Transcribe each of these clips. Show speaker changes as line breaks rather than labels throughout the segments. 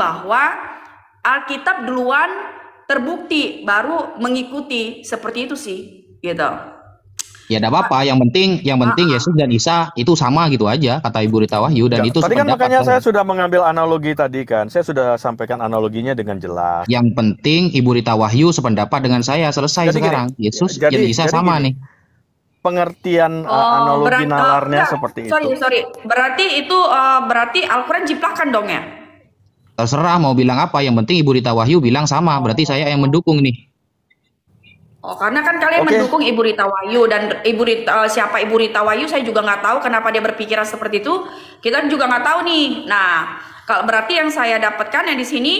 bahwa Alkitab duluan terbukti baru mengikuti seperti itu sih gitu.
Ya ada apa-apa, yang penting yang penting ah, ah. Yesus dan Isa itu sama gitu aja kata Ibu Rita Wahyu dan ya, itu Tadi kan makanya saya
sudah mengambil analogi tadi kan. Saya sudah sampaikan analoginya dengan jelas.
Yang penting Ibu Rita Wahyu sependapat dengan saya selesai jadi sekarang. Gini, ya, Yesus jadi, dan Isa sama gini.
nih pengertian uh, oh, analogi berat, nalarnya
oh, seperti sorry, itu. Sorry, sorry. Berarti itu uh, berarti Al-Qur'an jiplakan dong ya?
Terserah mau bilang apa, yang penting Ibu Rita Wahyu bilang sama, oh. berarti saya yang mendukung nih.
Oh, karena kan kalian okay. mendukung Ibu Rita Wahyu dan Ibu Rita, eh, siapa Ibu Rita Wahyu saya juga nggak tahu kenapa dia berpikiran seperti itu. Kita juga nggak tahu nih. Nah, kalau berarti yang saya dapatkan yang di sini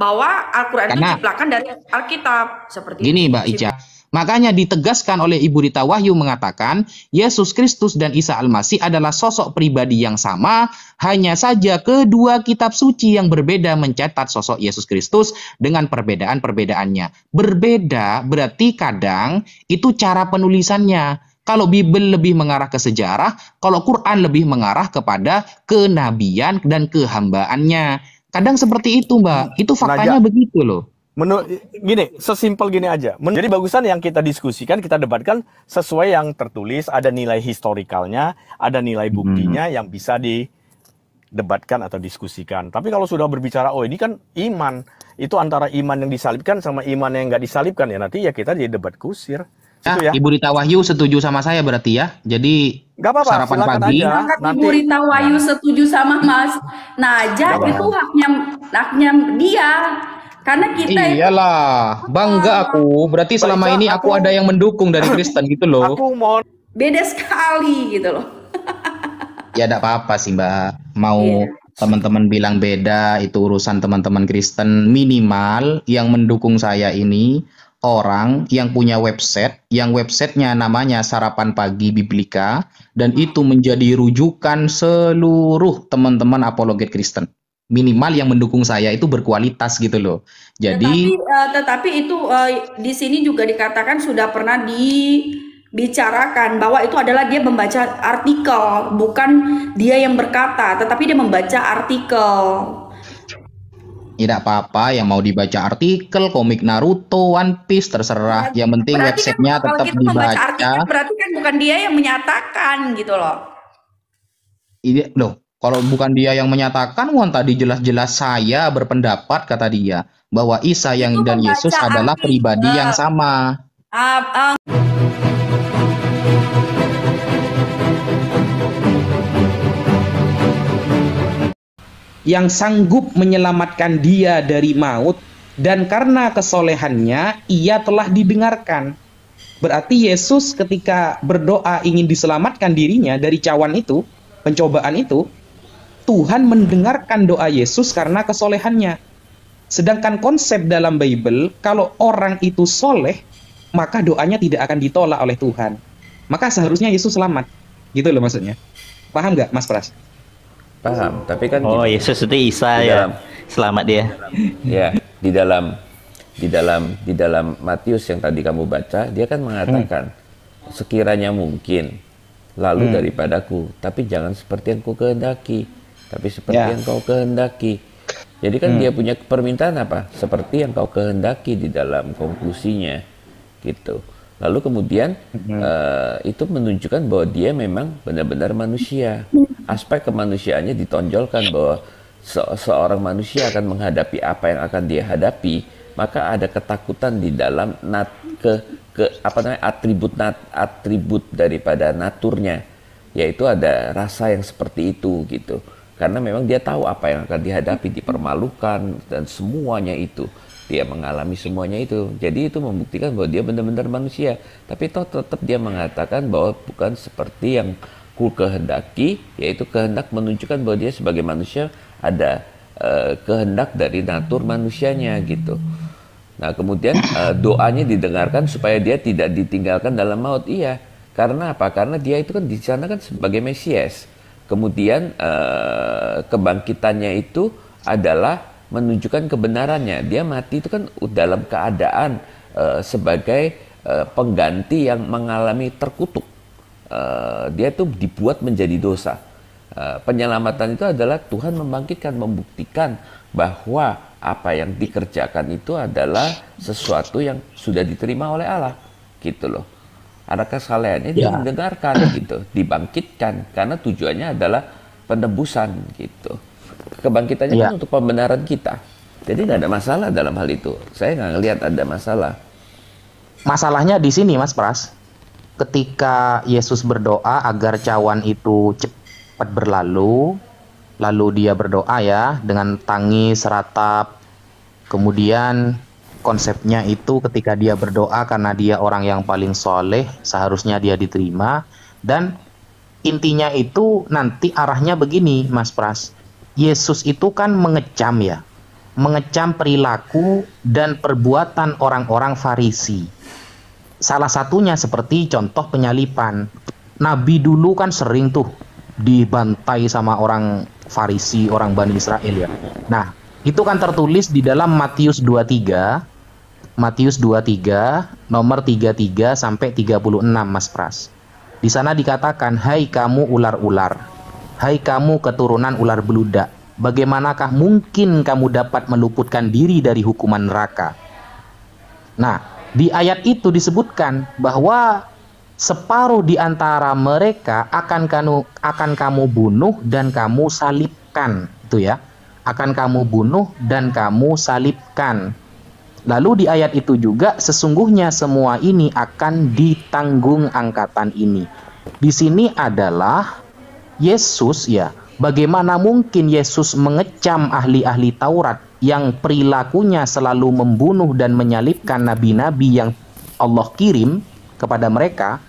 bahwa Al-Qur'an itu diciptakan dari Alkitab seperti Gini, Mbak Ica.
Makanya ditegaskan oleh Ibu Rita Wahyu mengatakan, Yesus Kristus dan Isa Al-Masih adalah sosok pribadi yang sama, hanya saja kedua kitab suci yang berbeda mencatat sosok Yesus Kristus dengan perbedaan-perbedaannya. Berbeda berarti kadang itu cara penulisannya. Kalau Bible lebih mengarah ke sejarah, kalau Quran lebih mengarah kepada kenabian dan kehambaannya. Kadang seperti itu, Mbak. Itu faktanya Raja. begitu loh.
Menurut gini, sesimpel gini aja. Men Jadi bagusan yang kita diskusikan, kita debatkan sesuai yang tertulis, ada nilai historikalnya, ada nilai hmm. buktinya hmm. yang bisa di debatkan atau diskusikan. Tapi kalau sudah berbicara, oh ini kan iman, itu antara iman yang disalibkan sama iman yang nggak disalibkan ya nanti ya kita jadi
debat kusir. Nah, ya. Ibu Rita Wahyu setuju sama saya berarti ya. Jadi Gak apa-apa, sarapan pagi. Aja, nanti. Ibu Rita Wahyu nah.
setuju sama Mas Najah itu haknya haknya dia karena kita
Iyalah, itu, bangga ah. aku. Berarti selama ini aku, aku ada yang mendukung dari Kristen gitu loh.
Aku mohon beda sekali gitu loh.
ya tidak apa-apa sih, Mbak. Mau iya. teman-teman bilang beda itu urusan teman-teman Kristen. Minimal yang mendukung saya ini orang yang punya website, yang websitenya namanya Sarapan Pagi Biblika, dan itu menjadi rujukan seluruh teman-teman apologet Kristen minimal yang mendukung saya itu berkualitas gitu loh. Jadi tetapi,
uh, tetapi itu uh, di sini juga dikatakan sudah pernah dibicarakan bahwa itu adalah dia membaca artikel, bukan dia yang berkata, tetapi dia membaca artikel.
Tidak apa-apa yang mau dibaca artikel, komik Naruto, One Piece terserah. Berarti, yang penting kan websitenya kan, tetap gitu dibaca. Artikel,
berarti kan bukan dia yang menyatakan gitu loh.
Iya, loh kalau bukan dia yang menyatakan, wan tadi jelas-jelas saya berpendapat kata dia bahwa Isa yang itu dan Yesus adalah pribadi yang sama.
Uh,
uh. Yang sanggup menyelamatkan dia dari maut dan karena kesolehannya ia telah didengarkan. Berarti Yesus ketika berdoa ingin diselamatkan dirinya dari cawan itu, pencobaan itu, Tuhan mendengarkan doa Yesus karena kesolehannya. Sedangkan konsep dalam Bible, kalau orang itu soleh, maka doanya tidak akan ditolak oleh Tuhan. Maka seharusnya Yesus selamat. Gitu loh maksudnya. Paham nggak Mas Pras? Paham, tapi kan... Oh, Yesus itu
Isa ya. Dalam,
selamat dia. Ya, di dalam di dalam di dalam Matius yang tadi kamu baca dia kan mengatakan hmm. sekiranya mungkin lalu hmm. daripadaku tapi jangan seperti yang ku kehendaki tapi seperti yeah. yang kau kehendaki. Jadi kan hmm. dia punya permintaan apa? Seperti yang kau kehendaki di dalam konklusinya, gitu. Lalu kemudian hmm. uh, itu menunjukkan bahwa dia memang benar-benar manusia. Aspek kemanusiaannya ditonjolkan bahwa se seorang manusia akan menghadapi apa yang akan dia hadapi, maka ada ketakutan di dalam nat ke ke apa namanya atribut nat atribut daripada naturnya, yaitu ada rasa yang seperti itu gitu karena memang dia tahu apa yang akan dihadapi dipermalukan dan semuanya itu dia mengalami semuanya itu jadi itu membuktikan bahwa dia benar-benar manusia tapi toh tetap dia mengatakan bahwa bukan seperti yang ku kehendaki yaitu kehendak menunjukkan bahwa dia sebagai manusia ada uh, kehendak dari natur manusianya gitu nah kemudian uh, doanya didengarkan supaya dia tidak ditinggalkan dalam maut iya karena apa karena dia itu kan di sana kan sebagai mesias Kemudian uh, kebangkitannya itu adalah menunjukkan kebenarannya. Dia mati itu kan dalam keadaan uh, sebagai uh, pengganti yang mengalami terkutuk. uh, dia itu dibuat menjadi dosa. uh, penyelamatan itu adalah Tuhan membangkitkan, membuktikan bahwa apa yang dikerjakan itu adalah sesuatu yang sudah diterima oleh Allah, gitu loh ada kesalahannya ya. didengarkan gitu, dibangkitkan karena tujuannya adalah penebusan gitu. Kebangkitannya kan ya. kan untuk pembenaran kita.
Jadi nggak ada masalah dalam hal itu. Saya nggak ngelihat ada masalah. Masalahnya di sini, Mas Pras. Ketika Yesus berdoa agar cawan itu cepat berlalu, lalu dia berdoa ya dengan tangis, ratap, kemudian konsepnya itu ketika dia berdoa karena dia orang yang paling soleh seharusnya dia diterima dan intinya itu nanti arahnya begini Mas Pras Yesus itu kan mengecam ya mengecam perilaku dan perbuatan orang-orang Farisi salah satunya seperti contoh penyalipan Nabi dulu kan sering tuh dibantai sama orang Farisi orang Bani Israel ya nah itu kan tertulis di dalam Matius 23 Matius 23 nomor 33 sampai 36 Mas Pras. Di sana dikatakan, "Hai kamu ular-ular, hai kamu keturunan ular beludak, bagaimanakah mungkin kamu dapat meluputkan diri dari hukuman neraka?" Nah, di ayat itu disebutkan bahwa separuh di antara mereka akan kamu akan kamu bunuh dan kamu salibkan, itu ya. Akan kamu bunuh dan kamu salibkan. Lalu di ayat itu juga sesungguhnya semua ini akan ditanggung angkatan ini. Di sini adalah Yesus ya. Bagaimana mungkin Yesus mengecam ahli-ahli Taurat yang perilakunya selalu membunuh dan menyalibkan nabi-nabi yang Allah kirim kepada mereka?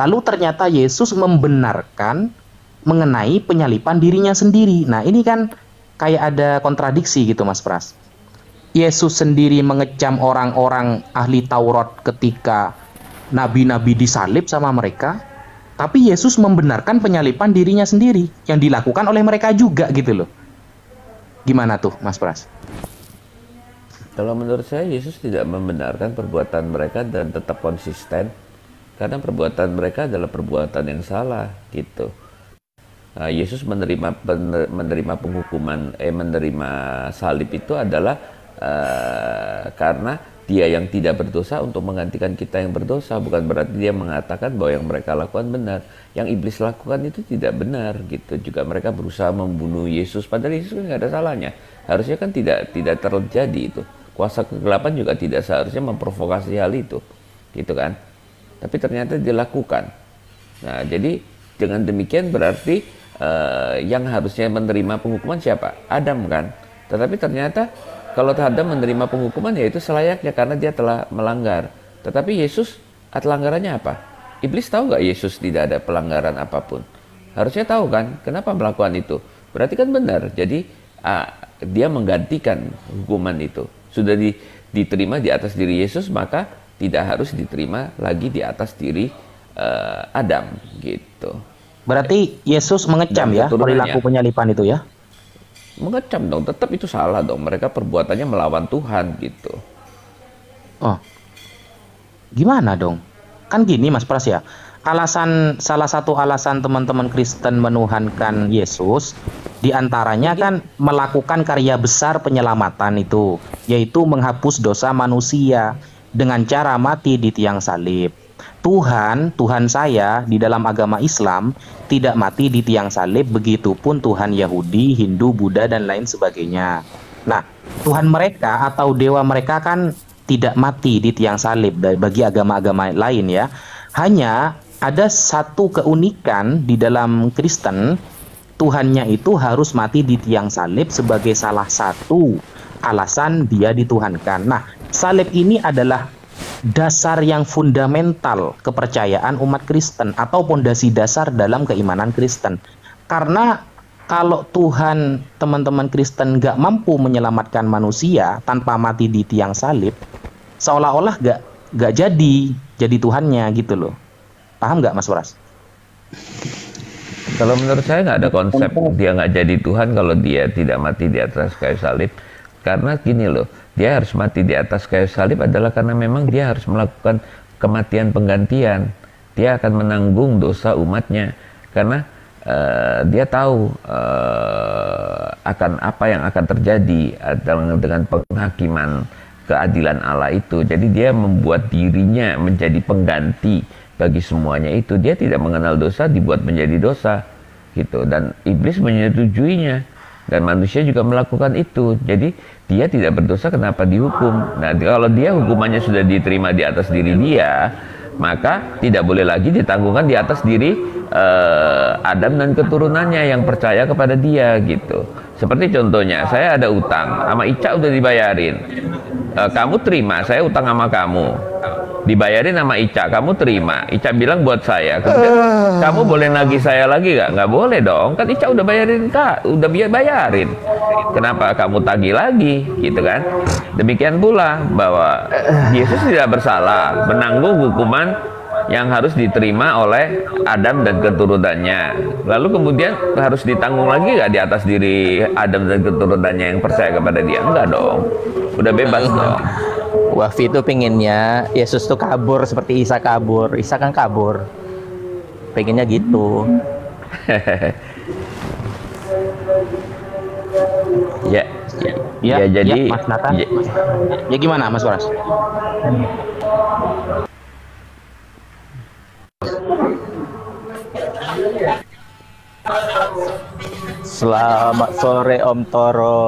Lalu ternyata Yesus membenarkan mengenai penyalipan dirinya sendiri. Nah, ini kan kayak ada kontradiksi gitu Mas Pras. Yesus sendiri mengecam orang-orang ahli Taurat ketika nabi-nabi disalib sama mereka, tapi Yesus membenarkan penyalipan dirinya sendiri yang dilakukan oleh mereka juga gitu loh. Gimana tuh, Mas Pras?
Kalau menurut saya Yesus tidak membenarkan perbuatan mereka dan tetap konsisten karena perbuatan mereka adalah perbuatan yang salah gitu. Nah, Yesus menerima menerima penghukuman eh menerima salib itu adalah Eh, karena dia yang tidak berdosa untuk menggantikan kita yang berdosa bukan berarti dia mengatakan bahwa yang mereka lakukan benar yang iblis lakukan itu tidak benar gitu juga mereka berusaha membunuh Yesus padahal Yesus kan nggak ada salahnya harusnya kan tidak tidak terjadi itu kuasa kegelapan juga tidak seharusnya memprovokasi hal itu gitu kan tapi ternyata dilakukan nah jadi dengan demikian berarti uh, yang harusnya menerima penghukuman siapa Adam kan tetapi ternyata kalau terhadap menerima penghukuman yaitu selayaknya karena dia telah melanggar. Tetapi Yesus pelanggarannya apa? Iblis tahu nggak Yesus tidak ada pelanggaran apapun? Harusnya tahu kan kenapa melakukan itu? Berarti kan benar. Jadi uh, dia menggantikan hukuman itu. Sudah di, diterima di atas diri Yesus maka tidak harus diterima lagi di atas diri uh, Adam gitu. Berarti
Yesus mengecam ya perilaku penyalipan itu ya?
mengecam dong tetap itu salah dong mereka
perbuatannya melawan Tuhan gitu oh gimana dong kan gini Mas Pras ya alasan salah satu alasan teman-teman Kristen menuhankan Yesus diantaranya kan melakukan karya besar penyelamatan itu yaitu menghapus dosa manusia dengan cara mati di tiang salib Tuhan, Tuhan saya di dalam agama Islam tidak mati di tiang salib, begitupun Tuhan Yahudi, Hindu, Buddha dan lain sebagainya. Nah, Tuhan mereka atau dewa mereka kan tidak mati di tiang salib bagi agama-agama lain ya. Hanya ada satu keunikan di dalam Kristen, Tuhannya itu harus mati di tiang salib sebagai salah satu alasan dia dituhankan. Nah, salib ini adalah dasar yang fundamental kepercayaan umat Kristen atau pondasi dasar dalam keimanan Kristen. Karena kalau Tuhan teman-teman Kristen nggak mampu menyelamatkan manusia tanpa mati di tiang salib, seolah-olah nggak nggak jadi jadi Tuhannya gitu loh. Paham nggak Mas Waras? Kalau
menurut saya nggak ada konsep dia nggak jadi Tuhan kalau dia tidak mati di atas kayu salib. Karena gini loh, dia harus mati di atas kayu salib adalah karena memang dia harus melakukan kematian penggantian. Dia akan menanggung dosa umatnya karena uh, dia tahu uh, akan apa yang akan terjadi dengan penghakiman keadilan Allah itu. Jadi dia membuat dirinya menjadi pengganti bagi semuanya itu. Dia tidak mengenal dosa dibuat menjadi dosa gitu dan iblis menyetujuinya dan manusia juga melakukan itu. Jadi dia tidak berdosa kenapa dihukum nah kalau dia hukumannya sudah diterima di atas diri dia maka tidak boleh lagi ditanggungkan di atas diri uh, Adam dan keturunannya yang percaya kepada dia gitu seperti contohnya, saya ada utang, sama Ica udah dibayarin. E, kamu terima, saya utang sama kamu. Dibayarin sama Ica, kamu terima. Ica bilang buat saya, kemudian uh. kamu boleh nagih saya lagi nggak? Nggak boleh dong, kan Ica udah bayarin kak, udah biar bayarin. Kenapa kamu tagih lagi, gitu kan? Demikian pula bahwa Yesus tidak bersalah menanggung hukuman yang harus diterima oleh Adam dan keturunannya. Lalu kemudian harus ditanggung lagi nggak di atas diri Adam dan keturunannya yang percaya kepada dia? Enggak dong. Udah bebas dong. Wafi itu pinginnya Yesus tuh kabur seperti Isa kabur. Isa kan kabur. Pengennya gitu.
ya. Ya, ya, jadi ya, Mas Ya, ya gimana Mas Waras?
Selamat sore Om Toro.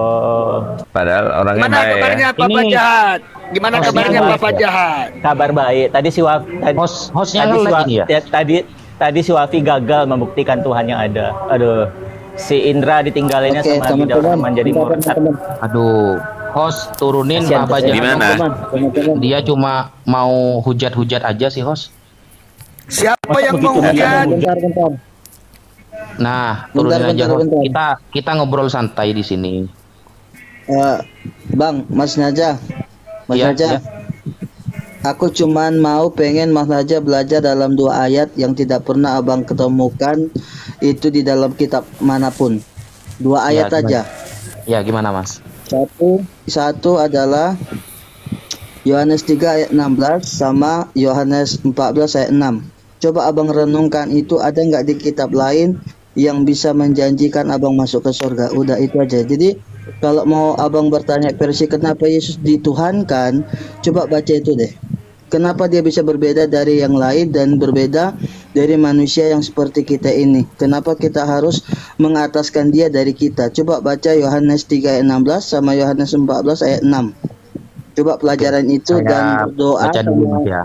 Padahal orangnya Gimana baik. kabarnya Papa Ini... Jahat?
Gimana kabarnya Papa ya? Jahat?
Kabar baik. Tadi si Wafi tadi, Host, hostnya tadi, si Wafi, ya? ya? tadi tadi si Wafi gagal membuktikan Tuhan yang ada. Aduh. Si Indra ditinggalinnya okay, sama Indra menjadi murtad.
Aduh host turunin Kasian, ya. Jahat. Dia cuma mau hujat-hujat aja sih host. Siapa yang mau hujan? Bentar, bentar. Nah, bentar, bentar, aja. Bentar. Kita kita ngobrol santai di sini.
Uh, bang, Mas Naja. Mas ya, Naja. Ya. Aku cuman mau pengen Mas Naja belajar dalam dua ayat yang tidak pernah Abang ketemukan itu di dalam kitab manapun. Dua iya, ayat ya, aja. Ya, gimana Mas? Satu satu adalah Yohanes 3 ayat 16 sama Yohanes 14 ayat 6. Coba abang renungkan itu ada nggak di kitab lain yang bisa menjanjikan abang masuk ke surga. Udah itu aja. Jadi kalau mau abang bertanya versi kenapa Yesus dituhankan, coba baca itu deh. Kenapa dia bisa berbeda dari yang lain dan berbeda dari manusia yang seperti kita ini? Kenapa kita harus mengataskan dia dari kita? Coba baca Yohanes 3 ayat 16 sama Yohanes 14 ayat 6. Coba pelajaran itu Saya dan doa. Baca dulu, sama, ya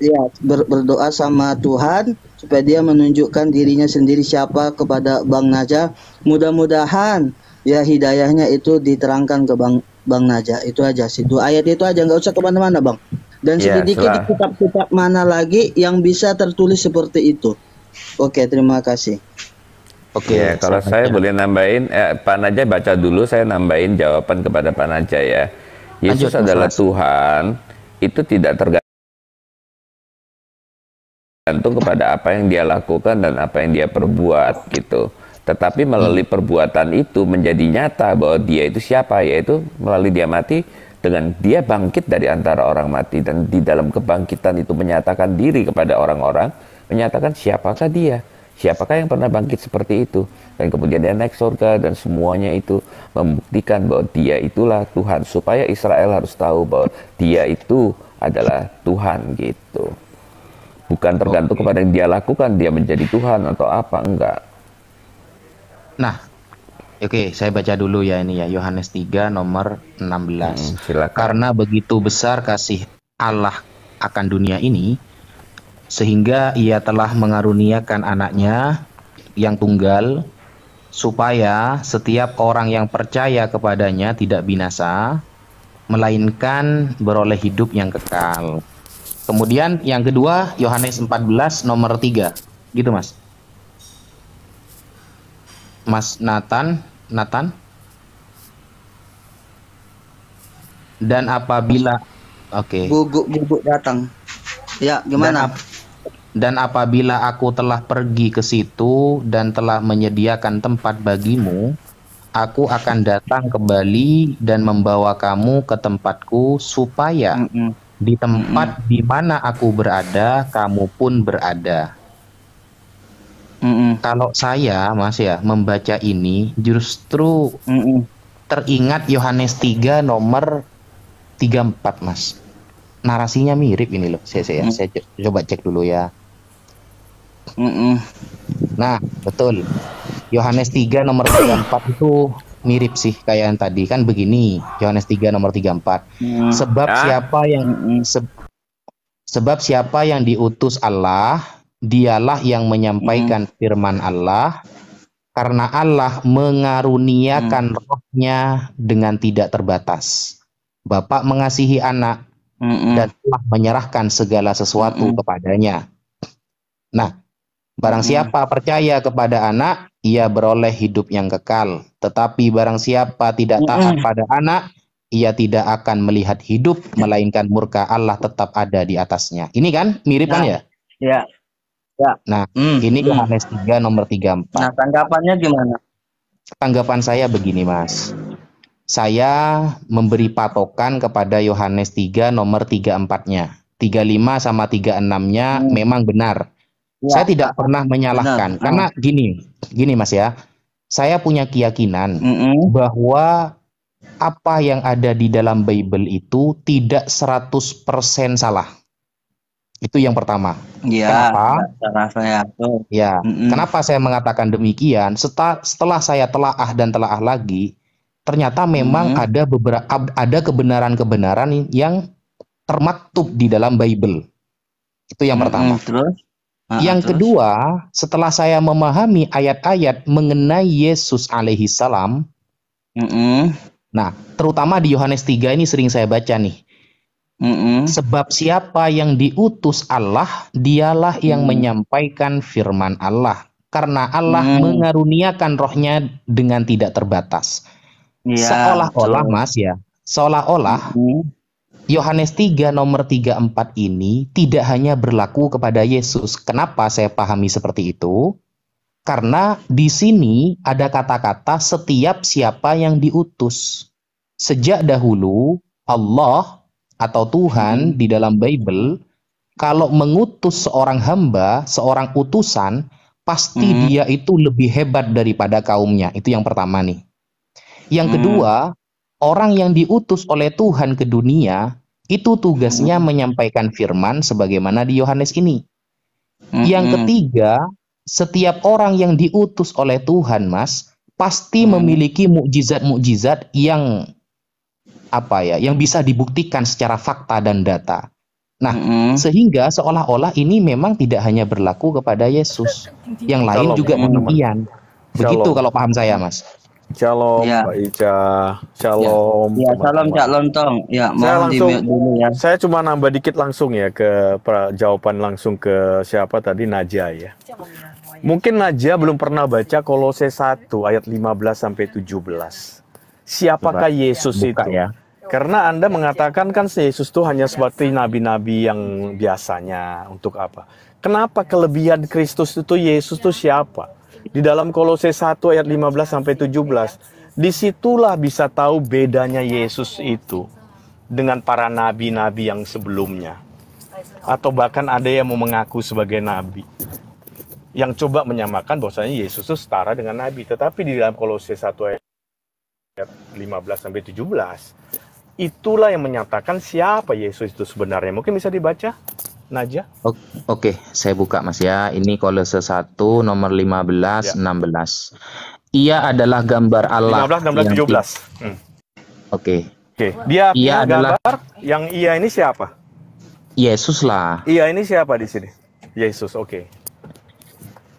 ya ber, berdoa sama Tuhan supaya dia menunjukkan dirinya sendiri siapa kepada Bang Naja. Mudah-mudahan ya hidayahnya itu diterangkan ke Bang Bang Naja. Itu aja sih. Dua ayat itu aja nggak usah kemana-mana Bang. Dan iya, sedikit di kitab-kitab mana lagi yang bisa tertulis seperti itu. Oke, terima kasih.
Oke, ya, kalau saya ya. boleh nambahin, eh, Pak Naja baca dulu, saya nambahin jawaban kepada Pak Naja ya. Yesus Lanjut, adalah Tuhan, itu tidak tergantung tergantung kepada apa yang dia lakukan dan apa yang dia perbuat gitu. Tetapi melalui hmm. perbuatan itu menjadi nyata bahwa dia itu siapa yaitu melalui dia mati dengan dia bangkit dari antara orang mati dan di dalam kebangkitan itu menyatakan diri kepada orang-orang menyatakan siapakah dia siapakah yang pernah bangkit seperti itu dan kemudian dia naik surga dan semuanya itu membuktikan bahwa dia itulah Tuhan supaya Israel harus tahu bahwa dia itu adalah Tuhan gitu bukan tergantung okay. kepada yang dia lakukan dia menjadi Tuhan atau apa enggak
nah oke okay, saya baca dulu ya ini ya Yohanes 3 nomor 16 hmm, karena begitu besar kasih Allah akan dunia ini sehingga ia telah mengaruniakan anaknya yang tunggal supaya setiap orang yang percaya kepadanya tidak binasa melainkan beroleh hidup yang kekal Kemudian yang kedua Yohanes 14 nomor 3. Gitu, Mas. Mas Nathan, Nathan. Dan apabila Oke. Okay.
Guguk guguk datang. Ya, gimana?
Dan, dan apabila aku telah pergi ke situ dan telah menyediakan tempat bagimu, aku akan datang kembali dan membawa kamu ke tempatku supaya mm -mm di tempat mm -hmm. di mana aku berada, kamu pun berada. Mm -hmm. Kalau saya, Mas ya, membaca ini justru mm -hmm. teringat Yohanes 3 nomor 34, Mas. Narasinya mirip ini loh. Saya saya, mm -hmm. saya coba cek dulu ya. Mm Nah, betul. Yohanes 3 nomor 34 itu mirip sih kayak yang tadi kan begini Yohanes 3 nomor 34. Hmm. Sebab ya. siapa yang hmm. se, sebab siapa yang diutus Allah, dialah yang menyampaikan hmm. firman Allah karena Allah mengaruniakan hmm. rohnya dengan tidak terbatas. Bapak mengasihi anak hmm. dan telah menyerahkan segala sesuatu -mm. kepadanya. Nah, barang mm siapa percaya kepada anak ia beroleh hidup yang kekal. Tetapi barang siapa tidak taat pada anak, ia tidak akan melihat hidup, melainkan murka Allah tetap ada di atasnya. Ini kan mirip kan nah, ya?
Ya. ya.
Nah, hmm, ini hmm. Yohanes tiga 3 nomor 34. Nah, tanggapannya gimana? Tanggapan saya begini, Mas. Saya memberi patokan kepada Yohanes 3 nomor 34-nya. 35 sama 36-nya hmm. memang benar Ya. Saya tidak pernah menyalahkan Benar. karena ah. gini, gini Mas ya. Saya punya keyakinan mm -mm. bahwa apa yang ada di dalam Bible itu tidak 100% salah. Itu yang pertama. Iya, ya, Kenapa?
saya? tuh. Ya.
Mm -mm. Kenapa saya mengatakan demikian? Setelah saya telaah dan telaah lagi, ternyata memang mm -hmm. ada beberapa ada kebenaran-kebenaran yang termaktub di dalam Bible. Itu yang pertama. Mm -hmm. Terus? Ah, yang terus? kedua, setelah saya memahami ayat-ayat mengenai Yesus alaihi salam, mm -mm. nah, terutama di Yohanes 3 ini sering saya baca nih. Mm -mm. Sebab siapa yang diutus Allah, dialah yang menyampaikan firman Allah. Karena Allah mm. mengaruniakan rohnya dengan tidak terbatas. Yeah, seolah-olah, Mas ya, seolah-olah mm -hmm Yohanes 3 nomor 34 ini tidak hanya berlaku kepada Yesus. Kenapa saya pahami seperti itu? Karena di sini ada kata-kata setiap siapa yang diutus. Sejak dahulu Allah atau Tuhan di dalam Bible kalau mengutus seorang hamba, seorang utusan, pasti hmm. dia itu lebih hebat daripada kaumnya. Itu yang pertama nih. Yang hmm. kedua, orang yang diutus oleh Tuhan ke dunia itu tugasnya hmm. menyampaikan firman sebagaimana di Yohanes ini. hmm Yang ketiga, setiap orang yang diutus oleh Tuhan, Mas, pasti hmm memiliki mukjizat-mukjizat yang apa ya, yang bisa dibuktikan secara fakta dan data. Nah, mm-hmm. sehingga seolah-olah ini memang tidak hanya berlaku kepada Yesus, yang lain Shalom. juga demikian.
Begitu kalau paham saya, Mas. Shalom ya. Mbak Ica. Shalom. Ya, ya
shalom Cak Lontong. Ya, saya langsung dulu
ya. Saya cuma nambah dikit langsung ya ke pra, jawaban langsung ke siapa tadi Naja ya. Mungkin Naja belum pernah baca Kolose 1 ayat 15 sampai 17. Siapakah Yesus Buka, itu? Ya. Karena Anda mengatakan kan Yesus itu hanya seperti nabi-nabi yang biasanya untuk apa? Kenapa kelebihan Kristus itu Yesus itu siapa? Di dalam Kolose 1 ayat 15 sampai 17, disitulah bisa tahu bedanya Yesus itu dengan para nabi-nabi yang sebelumnya. Atau bahkan ada yang mau mengaku sebagai nabi. Yang coba menyamakan bahwasanya Yesus itu setara dengan nabi. Tetapi di dalam Kolose 1 ayat 15 sampai 17, itulah yang menyatakan siapa Yesus itu sebenarnya. Mungkin bisa dibaca? Najah?
Oke, okay, saya buka Mas ya. Ini kolose 1 nomor 15 ya. 16. Ia adalah gambar Allah. 15 16 17. Hmm. Oke. Oke. Dia ia adalah
gambar yang ia ini siapa?
Yesus lah.
Ia ini siapa di sini? Yesus. Oke. Okay.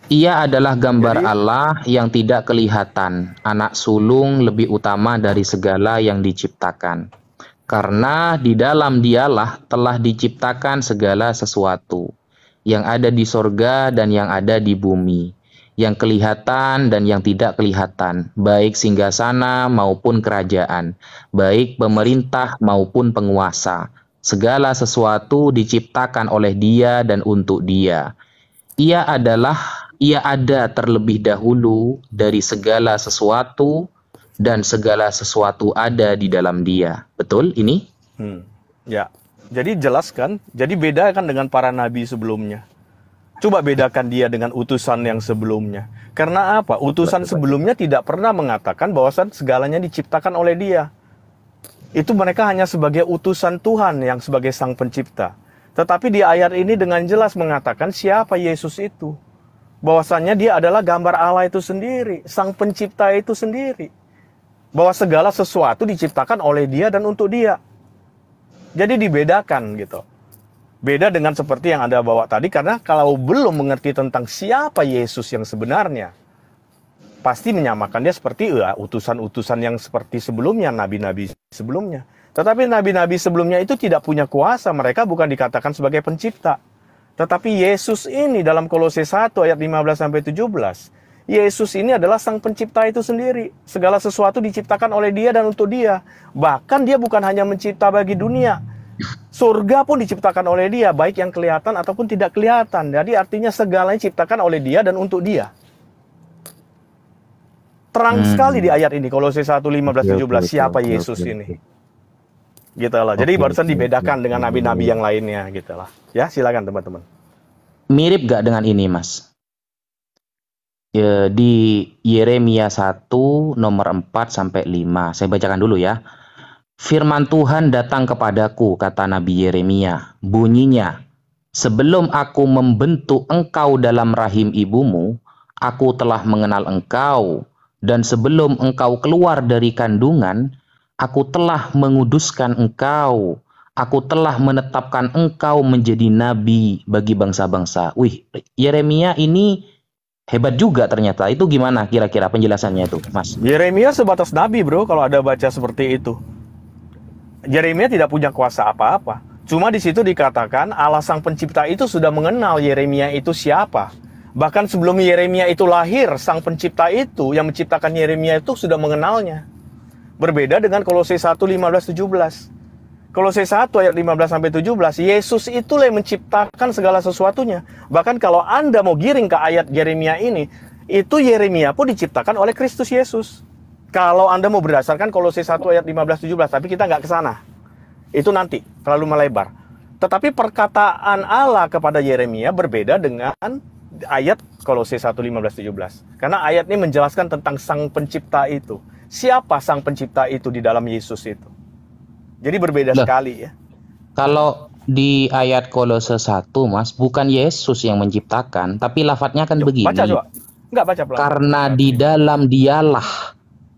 Ia adalah gambar Jadi, Allah yang tidak kelihatan, anak sulung lebih utama dari segala yang diciptakan. Karena di dalam dialah telah diciptakan segala sesuatu, yang ada di sorga dan yang ada di bumi, yang kelihatan dan yang tidak kelihatan, baik singgasana maupun kerajaan, baik pemerintah maupun penguasa. Segala sesuatu diciptakan oleh Dia dan untuk Dia. Ia adalah ia ada terlebih dahulu dari segala sesuatu, dan segala sesuatu ada di dalam Dia. Betul ini? Hmm. Ya. Jadi jelaskan. Jadi beda kan dengan para
nabi sebelumnya. Coba bedakan dia dengan utusan yang sebelumnya. Karena apa? Utusan sebelumnya tidak pernah mengatakan bahwa segalanya diciptakan oleh dia. Itu mereka hanya sebagai utusan Tuhan yang sebagai sang pencipta. Tetapi di ayat ini dengan jelas mengatakan siapa Yesus itu. Bahwasannya dia adalah gambar Allah itu sendiri, sang pencipta itu sendiri bahwa segala sesuatu diciptakan oleh dia dan untuk dia. Jadi dibedakan gitu. Beda dengan seperti yang Anda bawa tadi karena kalau belum mengerti tentang siapa Yesus yang sebenarnya, pasti menyamakan dia seperti iya, utusan-utusan yang seperti sebelumnya, nabi-nabi sebelumnya. Tetapi nabi-nabi sebelumnya itu tidak punya kuasa, mereka bukan dikatakan sebagai pencipta. Tetapi Yesus ini dalam Kolose 1 ayat 15 sampai 17 Yesus ini adalah sang pencipta itu sendiri. Segala sesuatu diciptakan oleh dia dan untuk dia. Bahkan dia bukan hanya mencipta bagi dunia. Surga pun diciptakan oleh dia, baik yang kelihatan ataupun tidak kelihatan. Jadi artinya segalanya diciptakan oleh dia dan untuk dia. Terang hmm. sekali di ayat ini, Kolose 1, 15, 17, okay, siapa okay, Yesus okay. ini. Gitu lah. Jadi okay, barusan okay, dibedakan okay. dengan nabi-nabi yang lainnya gitu lah. Ya silakan teman-teman.
Mirip gak dengan ini mas? Ya, di Yeremia 1 nomor 4 sampai 5. Saya bacakan dulu ya. Firman Tuhan datang kepadaku kata Nabi Yeremia. Bunyinya, "Sebelum aku membentuk engkau dalam rahim ibumu, aku telah mengenal engkau dan sebelum engkau keluar dari kandungan, aku telah menguduskan engkau." Aku telah menetapkan engkau menjadi nabi bagi bangsa-bangsa. Wih, Yeremia ini hebat juga ternyata. Itu gimana kira-kira penjelasannya itu, Mas?
Yeremia sebatas nabi, Bro, kalau ada baca seperti itu. Yeremia tidak punya kuasa apa-apa. Cuma di situ dikatakan Allah pencipta itu sudah mengenal Yeremia itu siapa. Bahkan sebelum Yeremia itu lahir, sang pencipta itu yang menciptakan Yeremia itu sudah mengenalnya. Berbeda dengan Kolose 1, 15, 17 Kolose 1 ayat 15 sampai 17, Yesus itulah yang menciptakan segala sesuatunya. Bahkan kalau Anda mau giring ke ayat Yeremia ini, itu Yeremia pun diciptakan oleh Kristus Yesus. Kalau Anda mau berdasarkan Kolose 1 ayat 15 17, tapi kita nggak ke sana. Itu nanti terlalu melebar. Tetapi perkataan Allah kepada Yeremia berbeda dengan ayat Kolose 1 15 17. Karena ayat ini menjelaskan tentang sang pencipta itu. Siapa sang pencipta itu di dalam Yesus itu? Jadi berbeda Loh, sekali ya.
Kalau di ayat Kolose 1 Mas, bukan Yesus yang menciptakan, tapi lafadznya kan begini. Baca coba.
Enggak baca pelan. Karena
di dalam Dialah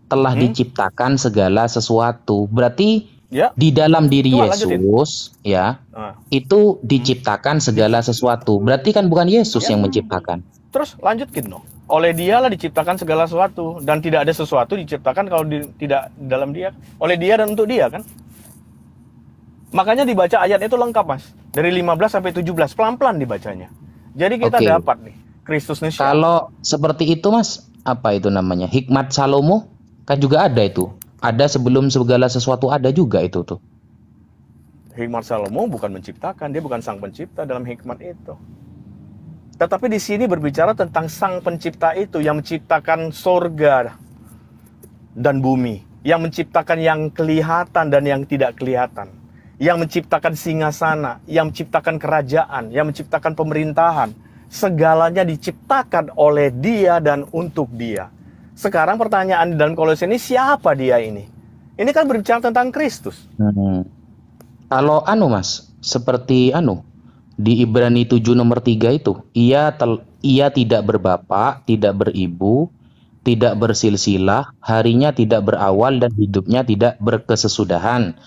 telah hmm? diciptakan segala sesuatu. Berarti ya. di dalam diri Yesus lanjutin. ya nah. itu diciptakan segala sesuatu berarti kan bukan Yesus ya. yang menciptakan
terus lanjutkin dong oleh dialah diciptakan segala sesuatu dan tidak ada sesuatu diciptakan kalau di, tidak dalam dia oleh dia dan untuk dia kan Makanya dibaca ayat itu lengkap, Mas. Dari 15 sampai 17, pelan-pelan dibacanya. Jadi kita okay. dapat
nih Kristus nih. Kalau seperti itu, Mas, apa itu namanya? Hikmat Salomo kan juga ada itu. Ada sebelum segala sesuatu ada juga itu tuh.
Hikmat Salomo bukan menciptakan, dia bukan sang pencipta dalam hikmat itu. Tetapi di sini berbicara tentang sang pencipta itu yang menciptakan sorga dan bumi, yang menciptakan yang kelihatan dan yang tidak kelihatan yang menciptakan singasana, yang menciptakan kerajaan, yang menciptakan pemerintahan. Segalanya diciptakan oleh dia dan untuk dia. Sekarang pertanyaan di dalam kolose ini siapa dia ini? Ini kan berbicara tentang Kristus.
Hmm. Kalau anu mas, seperti anu di Ibrani 7 nomor 3 itu, ia tel, ia tidak berbapak, tidak beribu, tidak bersilsilah, harinya tidak berawal dan hidupnya tidak berkesesudahan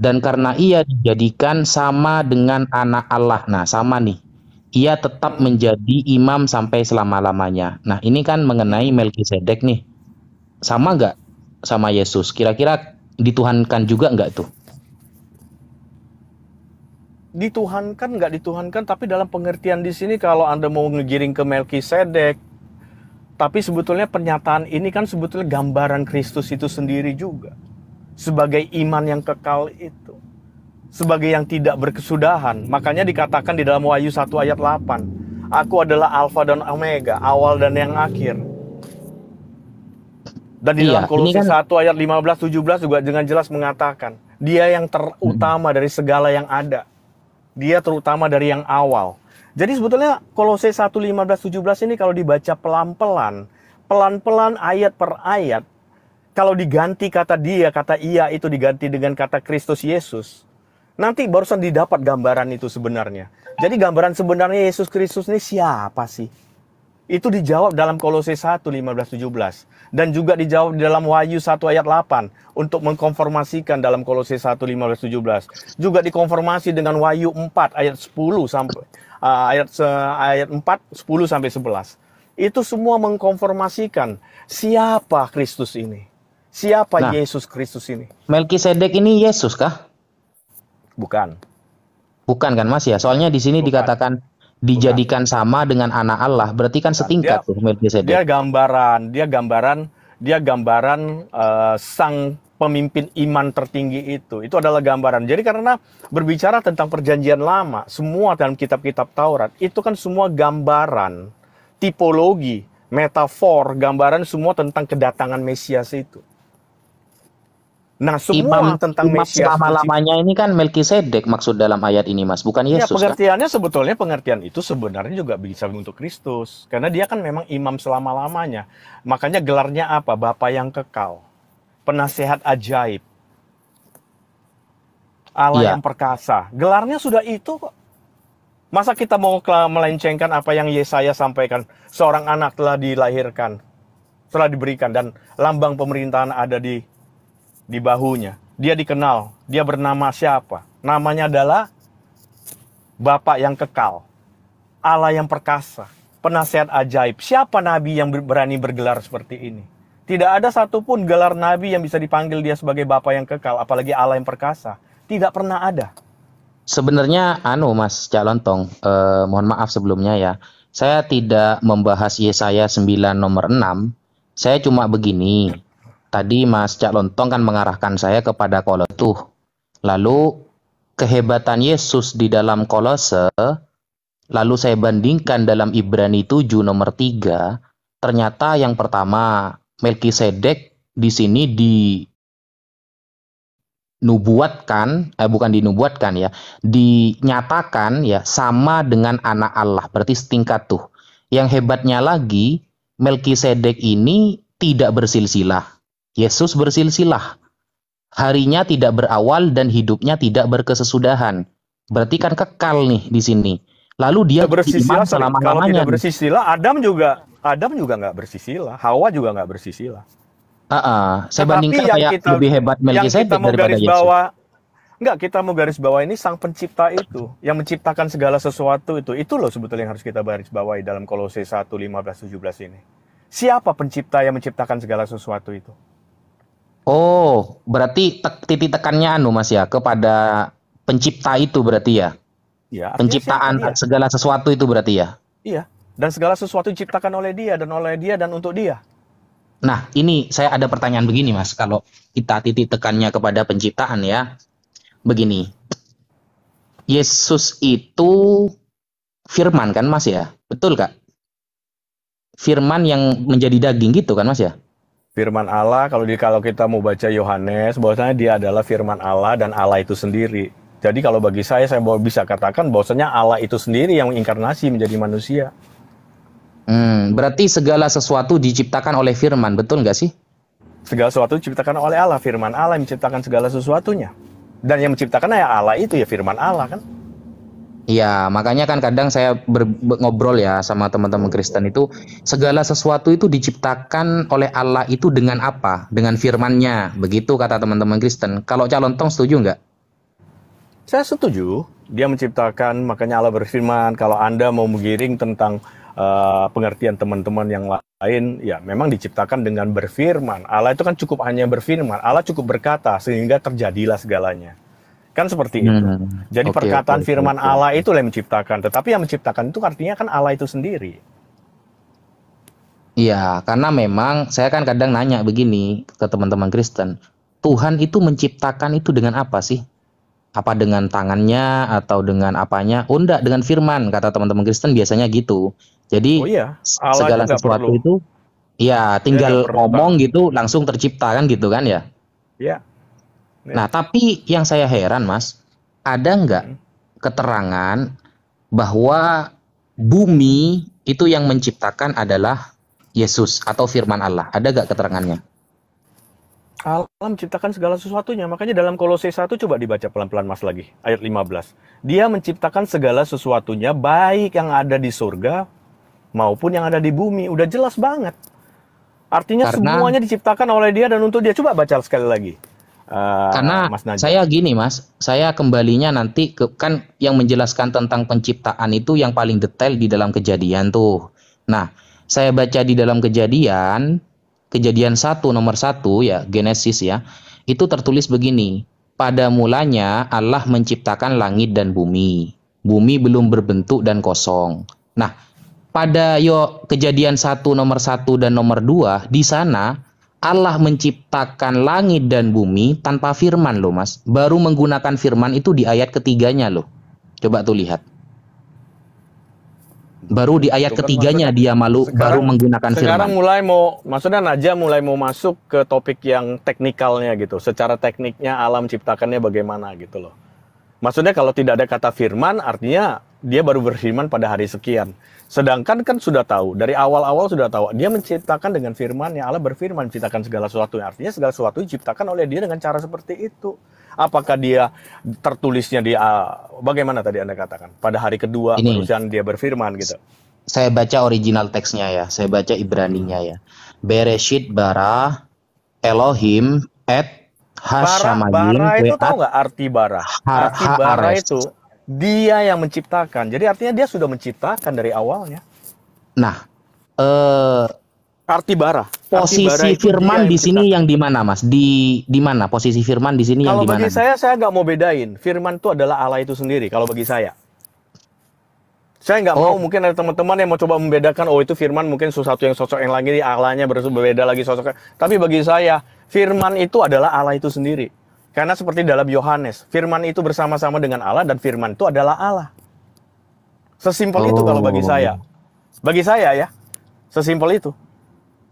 dan karena ia dijadikan sama dengan anak Allah. Nah, sama nih. Ia tetap menjadi imam sampai selama-lamanya. Nah, ini kan mengenai Melkisedek nih. Sama nggak sama Yesus? Kira-kira dituhankan juga nggak tuh?
Dituhankan nggak dituhankan, tapi dalam pengertian di sini kalau Anda mau ngegiring ke Melkisedek, tapi sebetulnya pernyataan ini kan sebetulnya gambaran Kristus itu sendiri juga sebagai iman yang kekal itu sebagai yang tidak berkesudahan makanya dikatakan di dalam Wahyu 1 ayat 8 aku adalah alfa dan omega awal dan yang akhir dan di iya, dalam iya, Kolose kan... 1 ayat 15 17 juga dengan jelas mengatakan dia yang terutama dari segala yang ada dia terutama dari yang awal jadi sebetulnya Kolose 1 15 17 ini kalau dibaca pelan-pelan pelan-pelan ayat per ayat kalau diganti kata dia, kata ia itu diganti dengan kata Kristus Yesus, nanti barusan didapat gambaran itu sebenarnya. Jadi gambaran sebenarnya Yesus Kristus ini siapa sih? Itu dijawab dalam Kolose 1, 15, 17. Dan juga dijawab dalam Wahyu 1 ayat 8. Untuk mengkonformasikan dalam Kolose 1, 15, 17. Juga dikonformasi dengan Wahyu 4 ayat 10 sampai uh, ayat uh, ayat 4 10 sampai 11. Itu semua mengkonformasikan siapa Kristus ini. Siapa nah, Yesus Kristus ini?
Melkisedek ini Yesus kah? Bukan. Bukan kan Mas ya? Soalnya di sini Bukan. dikatakan dijadikan Bukan. sama dengan anak Allah. Berarti kan nah, setingkat dia, tuh Melkisedek.
Dia gambaran, dia gambaran, dia gambaran uh, sang pemimpin iman tertinggi itu. Itu adalah gambaran. Jadi karena berbicara tentang perjanjian lama, semua dalam kitab-kitab Taurat, itu kan semua gambaran, tipologi, metafor, gambaran semua tentang kedatangan Mesias itu.
Nah, semua imam, tentang imam Mesias lama-lamanya ini kan Melkisedek maksud dalam ayat ini, Mas, bukan ya, Yesus. Ya, pengertiannya
kan? sebetulnya pengertian itu sebenarnya juga bisa untuk Kristus, karena dia kan memang imam selama-lamanya. Makanya gelarnya apa? Bapa yang kekal. Penasehat ajaib. Allah ya. yang perkasa. Gelarnya sudah itu kok. Masa kita mau melencengkan apa yang Yesaya sampaikan? Seorang anak telah dilahirkan, telah diberikan dan lambang pemerintahan ada di di bahunya. Dia dikenal, dia bernama siapa? Namanya adalah Bapak yang kekal, Allah yang perkasa, penasehat ajaib. Siapa nabi yang berani bergelar seperti ini? Tidak ada satupun gelar nabi yang bisa dipanggil dia sebagai Bapak yang kekal, apalagi Allah yang perkasa. Tidak pernah ada.
Sebenarnya, anu Mas Calontong, eh, mohon maaf sebelumnya ya. Saya tidak membahas Yesaya 9 nomor 6. Saya cuma begini Tadi Mas Cak Lontong kan mengarahkan saya kepada Kolose. Lalu kehebatan Yesus di dalam Kolose, lalu saya bandingkan dalam Ibrani 7 nomor 3, ternyata yang pertama Melkisedek di sini di nubuatkan eh, bukan dinubuatkan ya dinyatakan ya sama dengan anak Allah berarti setingkat tuh yang hebatnya lagi Melkisedek ini tidak bersilsilah Yesus bersilsilah. Harinya tidak berawal dan hidupnya tidak berkesesudahan. Berarti kan kekal nih di sini. Lalu dia bersisilah selama kalau tidak bersisilah,
Adam juga Adam juga nggak bersisilah. Hawa juga nggak bersisilah.
Uh -uh. Saya Tetapi bandingkan yang kayak kita, lebih hebat yang Melkisedek daripada garis Bawah,
Enggak, kita mau garis bawah ini sang pencipta itu yang menciptakan segala sesuatu itu. Itu loh sebetulnya yang harus kita garis bawahi dalam Kolose 1 15 17 ini. Siapa pencipta yang menciptakan segala sesuatu itu?
Oh, berarti te titik tekannya anu Mas ya kepada pencipta itu berarti ya. Iya. penciptaan dia. segala sesuatu itu berarti ya.
Iya, dan segala sesuatu diciptakan oleh dia dan oleh dia dan untuk dia.
Nah, ini saya ada pertanyaan begini Mas, kalau kita titik tekannya kepada penciptaan ya. Begini. Yesus itu firman kan Mas ya? Betul Kak? Firman yang menjadi daging gitu kan Mas
ya? firman Allah kalau di kalau kita mau baca Yohanes bahwasanya dia adalah firman Allah dan Allah itu sendiri. Jadi kalau bagi saya saya bisa katakan bahwasanya Allah itu sendiri yang inkarnasi menjadi manusia. Hmm, berarti segala sesuatu diciptakan oleh firman, betul nggak sih? Segala sesuatu diciptakan oleh Allah, firman Allah menciptakan segala sesuatunya. Dan yang menciptakan ya Allah itu ya firman Allah kan.
Iya, makanya kan kadang saya ber, ngobrol ya sama teman-teman Kristen itu segala sesuatu itu diciptakan oleh Allah itu dengan apa? Dengan firman-Nya, begitu kata teman-teman Kristen. Kalau calon tong setuju nggak? Saya
setuju. Dia menciptakan, makanya Allah berfirman. Kalau anda mau menggiring tentang uh, pengertian teman-teman yang lain, ya memang diciptakan dengan berfirman. Allah itu kan cukup hanya berfirman. Allah cukup berkata sehingga terjadilah segalanya. Kan seperti itu. Hmm. Jadi okay, perkataan okay, firman okay. Allah itu yang menciptakan. Tetapi yang menciptakan itu artinya kan Allah itu sendiri.
Iya, karena memang saya kan kadang nanya begini ke teman-teman Kristen. Tuhan itu menciptakan itu dengan apa sih? Apa dengan tangannya atau dengan apanya? Oh enggak, dengan firman kata teman-teman Kristen biasanya gitu. Jadi oh, iya. Allah segala sesuatu itu ya tinggal ngomong gitu langsung tercipta kan gitu kan ya? Iya. Ya. Nah, tapi yang saya heran, Mas, ada nggak hmm. keterangan bahwa bumi itu yang menciptakan adalah Yesus atau firman Allah? Ada nggak keterangannya?
Allah menciptakan segala sesuatunya. Makanya dalam Kolose 1 coba dibaca pelan-pelan Mas lagi, ayat 15. Dia menciptakan segala sesuatunya baik yang ada di surga maupun yang ada di bumi. Udah jelas banget. Artinya Karena... semuanya diciptakan oleh dia dan untuk dia. Coba baca sekali lagi.
Uh, Karena mas saya gini Mas, saya kembalinya nanti ke kan yang menjelaskan tentang penciptaan itu yang paling detail di dalam kejadian tuh. Nah, saya baca di dalam kejadian kejadian satu nomor satu ya Genesis ya itu tertulis begini pada mulanya Allah menciptakan langit dan bumi bumi belum berbentuk dan kosong nah pada yo kejadian satu nomor satu dan nomor dua di sana Allah menciptakan langit dan bumi tanpa firman loh mas. Baru menggunakan firman itu di ayat ketiganya loh. Coba tuh lihat. Baru di ayat ketiganya dia malu sekarang, baru menggunakan sekarang firman. Sekarang
mulai mau, maksudnya Naja mulai mau masuk ke topik yang teknikalnya gitu. Secara tekniknya alam ciptakannya bagaimana gitu loh. Maksudnya kalau tidak ada kata firman artinya dia baru berfirman pada hari sekian. Sedangkan kan sudah tahu dari awal-awal sudah tahu dia menciptakan dengan firman yang Allah berfirman menciptakan segala sesuatu artinya segala sesuatu diciptakan oleh dia dengan cara seperti itu. Apakah dia tertulisnya di ah, bagaimana tadi Anda katakan pada hari kedua perusahaan dia
berfirman gitu. Saya baca original teksnya ya, saya baca Ibraninya ya. Bereshit bara Elohim et Bara, bara itu tahu nggak arti bara? Arti bara itu
dia yang menciptakan. Jadi artinya dia sudah menciptakan dari awalnya. Nah, eh arti bara. Posisi arti bara firman di
sini yang di mana, Mas? Di di mana posisi firman di sini yang di mana? Kalau bagi
saya saya nggak mau bedain. Firman itu adalah Allah itu sendiri kalau bagi saya. Saya nggak oh. mau mungkin ada teman-teman yang mau coba membedakan oh itu firman mungkin sesuatu yang sosok yang lagi di Allahnya berbeda lagi sosoknya. Tapi bagi saya firman itu adalah Allah itu sendiri. Karena seperti dalam Yohanes, firman itu bersama-sama dengan Allah dan firman itu adalah Allah. Sesimpel oh. itu kalau bagi oh. saya. Bagi
saya ya, sesimpel itu.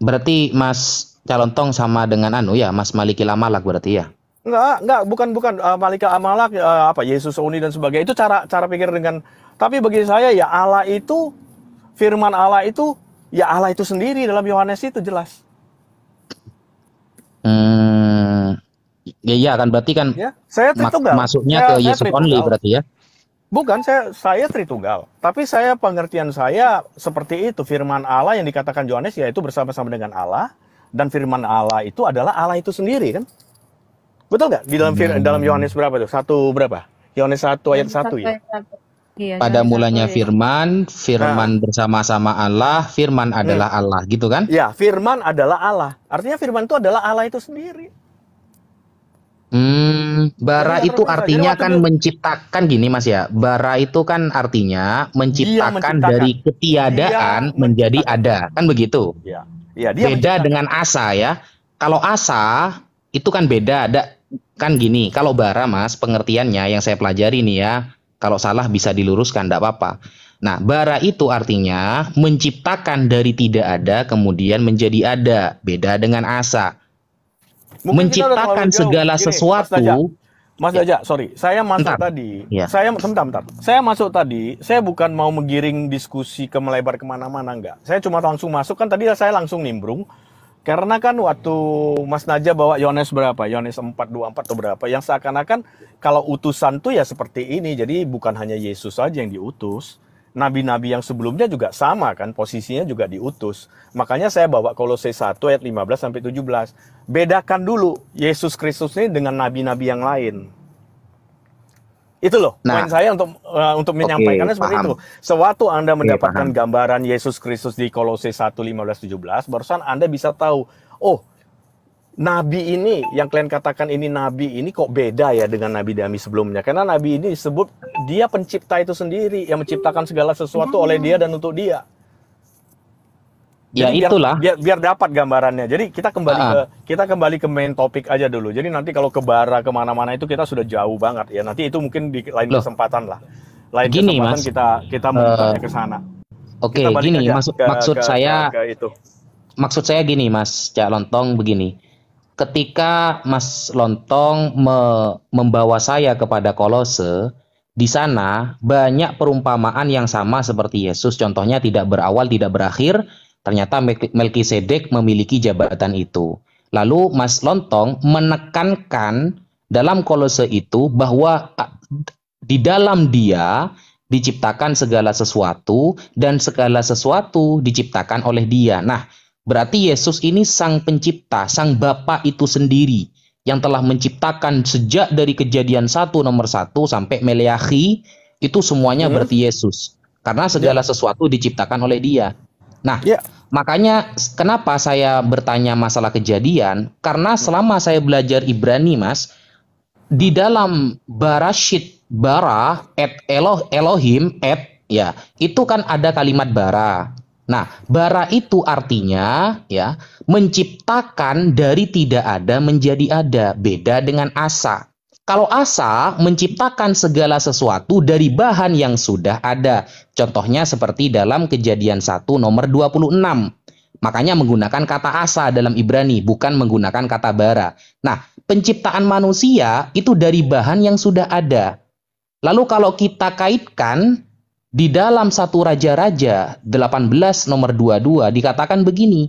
Berarti Mas Calontong sama dengan anu ya, Mas Maliki Lamalak berarti ya?
Enggak, enggak, bukan bukan uh, eh, Malika Amalak uh, eh, apa Yesus Uni dan sebagainya. Itu cara cara pikir dengan tapi bagi saya ya Allah itu firman Allah itu ya Allah itu sendiri dalam Yohanes itu jelas.
Hmm, Ya, iya kan berarti kan ya, saya tritunggal. Mak masuknya ya, saya, ke yes only berarti ya.
Bukan saya saya tritunggal, tapi saya pengertian saya seperti itu firman Allah yang dikatakan Yohanes yaitu bersama-sama dengan Allah dan firman Allah itu adalah Allah itu sendiri kan? Betul nggak? Di dalam hmm. dalam Yohanes berapa tuh? Satu berapa? Yohanes 1 ayat 1 ya. Iya, Pada mulanya
firman, firman nah. bersama-sama Allah, firman adalah hmm. Allah, gitu kan? Ya,
firman adalah Allah. Artinya firman itu adalah Allah itu sendiri.
Hmm, bara ya, itu artinya kan itu. menciptakan gini Mas ya. Bara itu kan artinya iya, menciptakan, menciptakan. dari ketiadaan dia menjadi ada, kan begitu? Iya. Ya, dia beda dengan asa ya. Kalau asa itu kan beda, ada kan gini. Kalau bara Mas, pengertiannya yang saya pelajari nih ya, kalau salah bisa diluruskan tidak apa-apa. Nah, bara itu artinya menciptakan dari tidak ada kemudian menjadi ada, beda dengan asa. Mungkin menciptakan segala Gini, sesuatu.
Mas mas ya. sorry, saya masuk bentar. tadi. Ya. Saya sebentar, bentar. Saya masuk tadi. Saya bukan mau menggiring diskusi ke melebar kemana-mana enggak. Saya cuma langsung masuk kan tadi saya langsung nimbrung. Karena kan waktu Mas Naja bawa Yohanes berapa? Yohanes 424 atau berapa? Yang seakan-akan kalau utusan tuh ya seperti ini. Jadi bukan hanya Yesus saja yang diutus nabi-nabi yang sebelumnya juga sama kan posisinya juga diutus. Makanya saya bawa Kolose 1 ayat 15 sampai 17. Bedakan dulu Yesus Kristus ini dengan nabi-nabi yang lain. Itu loh nah, poin saya untuk uh, untuk menyampaikannya okay, seperti paham. itu. Sewaktu Anda iya, mendapatkan okay, gambaran Yesus Kristus di Kolose 1 15 17, barusan Anda bisa tahu, oh, Nabi ini yang kalian katakan ini nabi ini kok beda ya dengan nabi Dami sebelumnya karena nabi ini disebut dia pencipta itu sendiri yang menciptakan segala sesuatu ya. oleh dia dan untuk dia.
ya biar, itulah.
Biar, biar dapat gambarannya. Jadi kita kembali uh. ke ah. kita kembali ke main topik aja dulu. Jadi nanti kalau ke bara kemana-mana itu kita sudah jauh banget ya. Nanti itu mungkin di lain Loh. kesempatan lah. Lain gini, kesempatan mas, kita kita uh, ke sana.
Oke, okay, gini maksud ke, maksud ke, saya ke, ke itu. maksud saya gini Mas Cak Lontong begini ketika Mas Lontong me membawa saya kepada Kolose, di sana banyak perumpamaan yang sama seperti Yesus. Contohnya tidak berawal, tidak berakhir. Ternyata Melkisedek memiliki jabatan itu. Lalu Mas Lontong menekankan dalam Kolose itu bahwa di dalam dia diciptakan segala sesuatu dan segala sesuatu diciptakan oleh dia. Nah, Berarti Yesus ini sang pencipta, sang Bapa itu sendiri yang telah menciptakan sejak dari kejadian satu nomor satu sampai Meleahi itu semuanya hmm. berarti Yesus. Karena segala ya. sesuatu diciptakan oleh dia. Nah, yeah. makanya kenapa saya bertanya masalah kejadian? Karena selama saya belajar Ibrani, Mas, di dalam barashit bara et Elohim et ya, itu kan ada kalimat bara. Nah, bara itu artinya ya menciptakan dari tidak ada menjadi ada, beda dengan asa. Kalau asa menciptakan segala sesuatu dari bahan yang sudah ada. Contohnya seperti dalam Kejadian 1 nomor 26. Makanya menggunakan kata asa dalam Ibrani, bukan menggunakan kata bara. Nah, penciptaan manusia itu dari bahan yang sudah ada. Lalu kalau kita kaitkan di dalam satu raja-raja 18 nomor 22 dikatakan begini.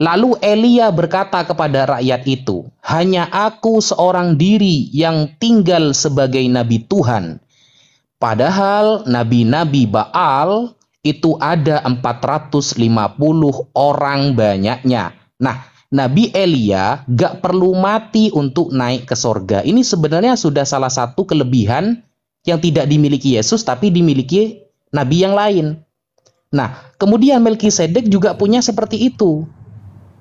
Lalu Elia berkata kepada rakyat itu, "Hanya aku seorang diri yang tinggal sebagai nabi Tuhan. Padahal nabi-nabi Baal itu ada 450 orang banyaknya." Nah, Nabi Elia gak perlu mati untuk naik ke sorga. Ini sebenarnya sudah salah satu kelebihan yang tidak dimiliki Yesus tapi dimiliki nabi yang lain. Nah, kemudian Melkisedek juga punya seperti itu.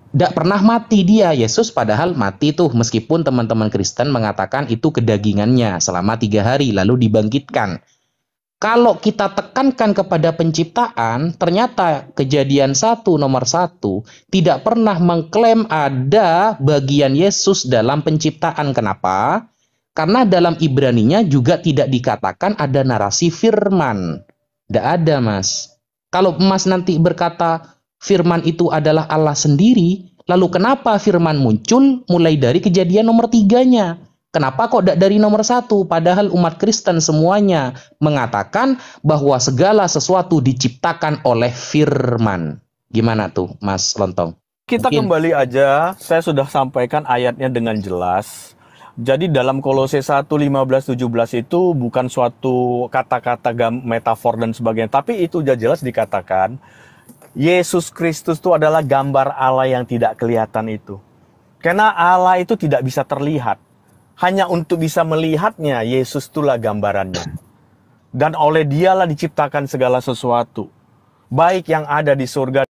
Tidak pernah mati dia, Yesus padahal mati tuh meskipun teman-teman Kristen mengatakan itu kedagingannya selama tiga hari lalu dibangkitkan. Kalau kita tekankan kepada penciptaan, ternyata kejadian satu nomor satu tidak pernah mengklaim ada bagian Yesus dalam penciptaan. Kenapa? Karena dalam Ibraninya juga tidak dikatakan ada narasi firman. Tidak ada, Mas. Kalau Mas nanti berkata firman itu adalah Allah sendiri, lalu kenapa firman muncul mulai dari kejadian nomor tiganya? Kenapa kok tidak dari nomor satu? Padahal umat Kristen semuanya mengatakan bahwa segala sesuatu diciptakan oleh firman. Gimana tuh, Mas Lontong?
Kita Mungkin. kembali aja, saya sudah sampaikan ayatnya dengan jelas. Jadi dalam Kolose 1 15 17 itu bukan suatu kata-kata metafor dan sebagainya, tapi itu sudah jelas dikatakan Yesus Kristus itu adalah gambar Allah yang tidak kelihatan itu. Karena Allah itu tidak bisa terlihat. Hanya untuk bisa melihatnya Yesus itulah gambarannya. Dan oleh dialah diciptakan segala sesuatu. Baik yang ada di surga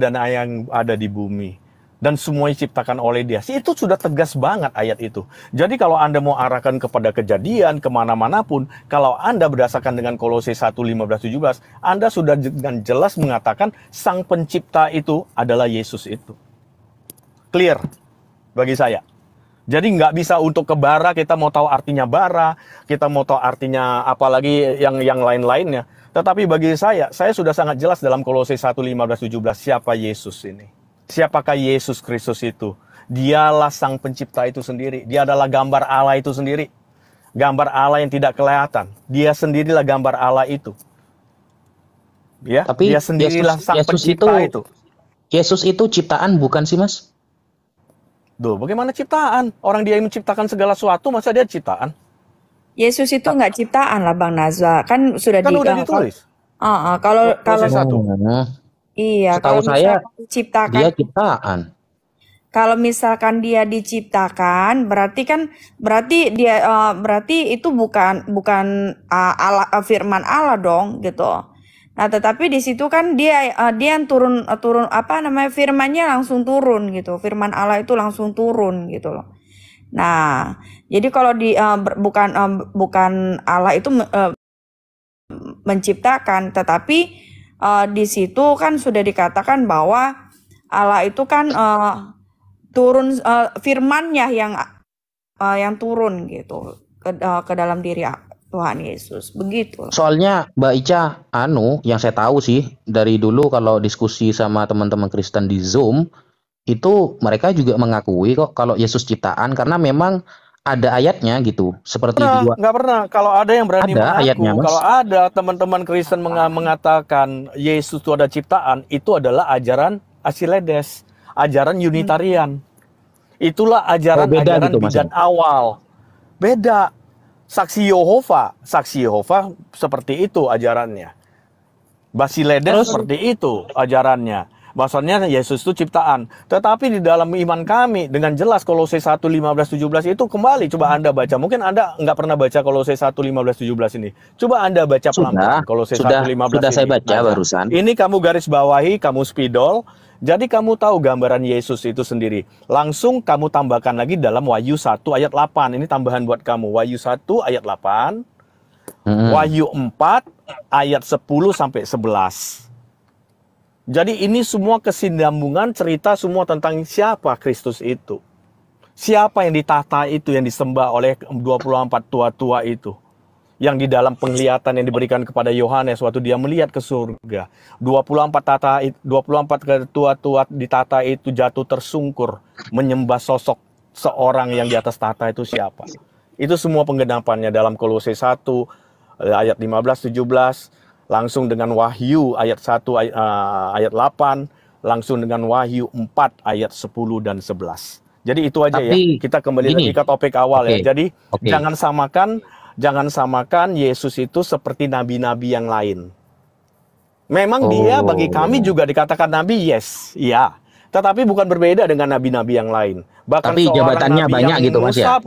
dan yang ada di bumi dan semuanya diciptakan oleh dia. si Itu sudah tegas banget ayat itu. Jadi kalau Anda mau arahkan kepada kejadian kemana-mana pun, kalau Anda berdasarkan dengan kolose 1, 15, 17, Anda sudah dengan jelas mengatakan sang pencipta itu adalah Yesus itu. Clear bagi saya. Jadi nggak bisa untuk ke bara kita mau tahu artinya bara, kita mau tahu artinya apalagi yang yang lain-lainnya. Tetapi bagi saya, saya sudah sangat jelas dalam Kolose 1, 15, 17 siapa Yesus ini siapakah Yesus Kristus itu? Dialah sang pencipta itu sendiri. Dia adalah gambar Allah itu sendiri. Gambar Allah yang tidak kelihatan. Dia sendirilah gambar Allah itu.
Ya, tapi dia sendirilah Yesus, sang Yesus pencipta itu, itu. Yesus itu
ciptaan bukan sih, Mas? Duh, bagaimana ciptaan? Orang dia yang menciptakan segala sesuatu,
masa dia ciptaan? Yesus itu nggak ciptaan lah Bang Nazwa. Kan sudah kan di, udah eh, ditulis. Uh, uh, kalau eh, kalau satu. Oh, nah. Iya, Setahu kalau saya ciptakan
dia ciptaan.
Kalau misalkan dia diciptakan, berarti kan berarti dia uh, berarti itu bukan bukan uh, eh, ala, uh, eh, firman Allah dong gitu. Nah, tetapi di situ kan dia uh, dia yang turun uh, turun apa namanya firmannya langsung turun gitu. Firman Allah itu langsung turun gitu loh. Nah, jadi kalau di uh, bukan uh, bukan Allah itu uh, menciptakan, tetapi uh, di situ kan sudah dikatakan bahwa Allah itu kan uh, turun uh, firmannya yang uh, yang turun gitu ke, uh, ke dalam diri Tuhan Yesus begitu.
Soalnya Mbak Ica, anu yang saya tahu sih dari dulu kalau diskusi sama teman-teman Kristen di Zoom itu mereka juga mengakui kok kalau Yesus ciptaan karena memang ada ayatnya gitu seperti pernah, dua
nggak pernah kalau ada yang berani ada mengaku ayatnya, mas. kalau ada teman-teman Kristen meng ah. mengatakan Yesus itu ada ciptaan itu adalah ajaran Asiledes ajaran hmm. Unitarian itulah ajaran oh, beda ajaran gitu, ya? bidan mas. awal beda saksi Yehova saksi Yehova seperti itu ajarannya Basiledes seperti itu ajarannya Bahasanya Yesus itu ciptaan. Tetapi di dalam iman kami dengan jelas Kolose 1 15 17 itu kembali coba hmm. Anda baca. Mungkin Anda nggak pernah baca Kolose 1 15 17 ini. Coba Anda baca pelan-pelan Kolose 1 15 Sudah ini. saya baca nah, barusan. Ini kamu garis bawahi, kamu spidol. Jadi kamu tahu gambaran Yesus itu sendiri. Langsung kamu tambahkan lagi dalam Wahyu 1 ayat 8. Ini tambahan buat kamu. Wahyu 1 ayat 8.
Hmm. Wahyu
4 ayat 10 sampai 11. Jadi ini semua kesinambungan cerita semua tentang siapa Kristus itu. Siapa yang ditata itu yang disembah oleh 24 tua-tua itu. Yang di dalam penglihatan yang diberikan kepada Yohanes waktu dia melihat ke surga. 24 tata 24 tua-tua ditata itu jatuh tersungkur menyembah sosok seorang yang di atas tata itu siapa. Itu semua penggenapannya dalam Kolose 1 ayat 15 17 langsung dengan Wahyu ayat 1 eh, ayat, uh, 8, langsung dengan Wahyu 4 ayat 10 dan 11. Jadi itu aja ya. Tapi, ya. Kita kembali gini. lagi ke topik awal okay. ya. Jadi okay. jangan samakan jangan samakan Yesus itu seperti nabi-nabi yang lain. Memang oh. dia bagi kami juga dikatakan nabi, yes, iya. Tetapi bukan berbeda dengan nabi-nabi yang lain. Bahkan Tapi jabatannya nabi banyak gitu Mas ya.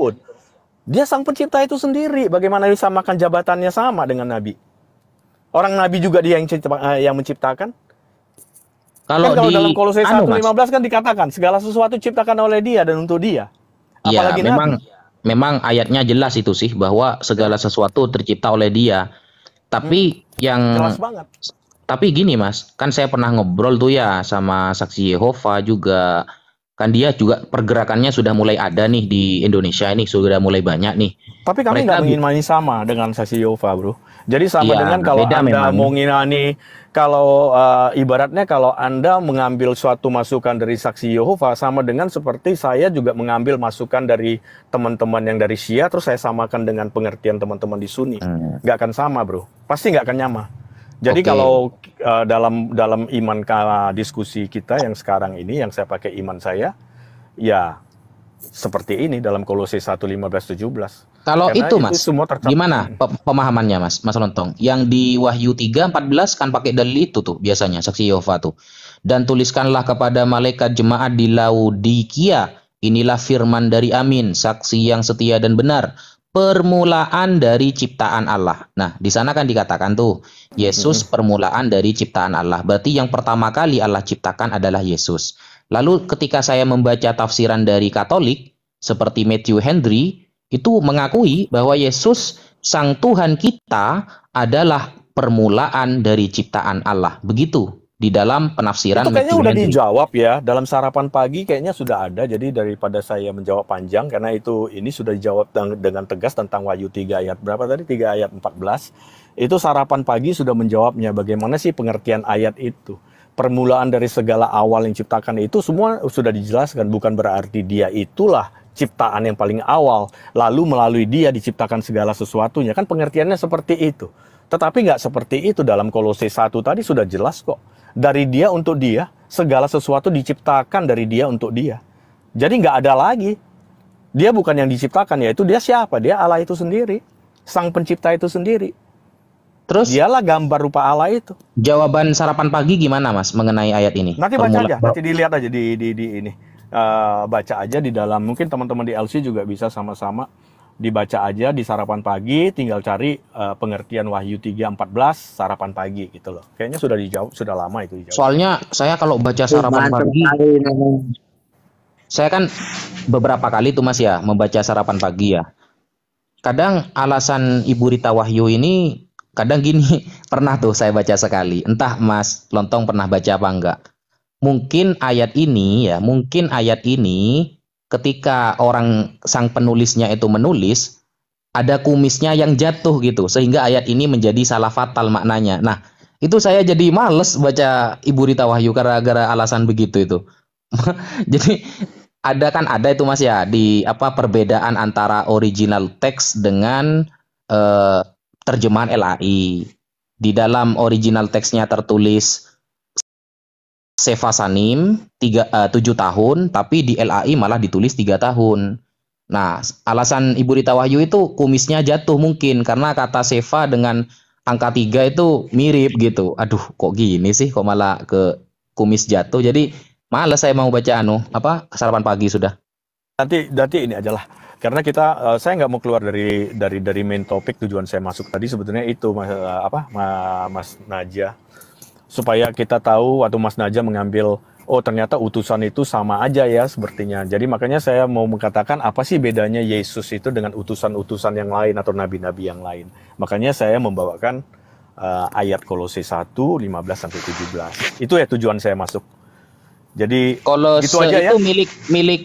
dia sang pencipta itu sendiri, bagaimana disamakan jabatannya sama dengan nabi? Orang nabi juga dia yang, cipta, eh, yang menciptakan. Kalau, kan kalau di, dalam Kolose 1:15 anu, belas kan dikatakan segala sesuatu ciptakan oleh dia dan untuk dia.
Iya, Apalagi ya, memang nabi. memang ayatnya jelas itu sih bahwa segala sesuatu tercipta oleh dia. Tapi hmm, yang jelas banget. Tapi gini Mas, kan saya pernah ngobrol tuh ya sama saksi Yehova juga kan dia juga pergerakannya sudah mulai ada nih di Indonesia ini sudah mulai banyak nih. Tapi kami nggak main sama
dengan Yova bro. Jadi sama iya, dengan kalau anda memang. nginani, kalau uh, ibaratnya kalau anda mengambil suatu masukan dari saksi Yehova sama dengan seperti saya juga mengambil masukan dari teman-teman yang dari Syiah terus saya samakan dengan pengertian teman-teman di Sunni hmm. nggak hmm. akan sama bro pasti nggak akan nyama. Jadi okay. kalau uh, dalam dalam iman kala diskusi kita yang sekarang ini yang saya pakai iman saya ya seperti ini dalam Kolose 1 15
17. Kalau Karena itu Mas, itu semua gimana pemahamannya Mas, Mas Lontong? Yang di Wahyu 3 14 kan pakai dalil itu tuh biasanya saksi Yehova tuh. Dan tuliskanlah kepada malaikat jemaat di Laodikia, inilah firman dari Amin, saksi yang setia dan benar permulaan dari ciptaan Allah. Nah, di sana kan dikatakan tuh Yesus permulaan dari ciptaan Allah. Berarti yang pertama kali Allah ciptakan adalah Yesus. Lalu ketika saya membaca tafsiran dari Katolik seperti Matthew Henry itu mengakui bahwa Yesus sang Tuhan kita adalah permulaan dari ciptaan Allah. Begitu di dalam penafsiran itu kayaknya udah dijawab
ya dalam sarapan pagi kayaknya sudah ada jadi daripada saya menjawab panjang karena itu ini sudah dijawab dengan tegas tentang Wahyu 3 ayat berapa tadi 3 ayat 14 itu sarapan pagi sudah menjawabnya bagaimana sih pengertian ayat itu permulaan dari segala awal yang ciptakan itu semua sudah dijelaskan bukan berarti dia itulah ciptaan yang paling awal lalu melalui dia diciptakan segala sesuatunya kan pengertiannya seperti itu tetapi nggak seperti itu dalam kolose 1 tadi sudah jelas kok dari dia untuk dia, segala sesuatu diciptakan dari dia untuk dia. Jadi nggak ada lagi. Dia bukan yang diciptakan, yaitu dia siapa? Dia Allah itu sendiri. Sang pencipta itu sendiri. Terus dialah gambar rupa Allah
itu. Jawaban sarapan pagi gimana Mas mengenai ayat ini? Nanti baca aja, nanti
dilihat aja di di, di ini. Uh, baca aja di dalam mungkin teman-teman di LC juga bisa sama-sama dibaca aja di sarapan pagi, tinggal cari uh, pengertian Wahyu 3.14 sarapan
pagi gitu loh. Kayaknya sudah dijawab, sudah lama itu dijawab. Soalnya saya kalau baca sarapan pagi, saya kan beberapa kali tuh mas ya membaca sarapan pagi ya. Kadang alasan Ibu Rita Wahyu ini kadang gini pernah tuh saya baca sekali entah Mas Lontong pernah baca apa enggak mungkin ayat ini ya mungkin ayat ini ketika orang sang penulisnya itu menulis ada kumisnya yang jatuh gitu sehingga ayat ini menjadi salah fatal maknanya. Nah, itu saya jadi males baca Ibu Rita Wahyu karena gara alasan begitu itu. jadi ada kan ada itu Mas ya di apa perbedaan antara original text dengan eh, terjemahan LAI. Di dalam original textnya tertulis Seva Sanim 3 uh, 7 tahun tapi di LAI malah ditulis 3 tahun. Nah, alasan Ibu Rita Wahyu itu kumisnya jatuh mungkin karena kata Seva dengan angka 3 itu mirip gitu. Aduh, kok gini sih kok malah ke kumis jatuh. Jadi males saya mau baca anu apa sarapan pagi sudah.
Nanti nanti ini ajalah karena kita eh, saya nggak mau keluar dari dari dari main topik tujuan saya masuk tadi sebetulnya itu mas uh, apa mas Najah? supaya kita tahu waktu Mas Naja mengambil oh ternyata utusan itu sama aja ya sepertinya. Jadi makanya saya mau mengatakan apa sih bedanya Yesus itu dengan utusan-utusan yang lain atau nabi-nabi yang lain. Makanya saya membawakan uh, ayat Kolose 1 15 sampai 17. Itu ya tujuan saya masuk. Jadi Kolose gitu ya. itu aja itu
ya. milik milik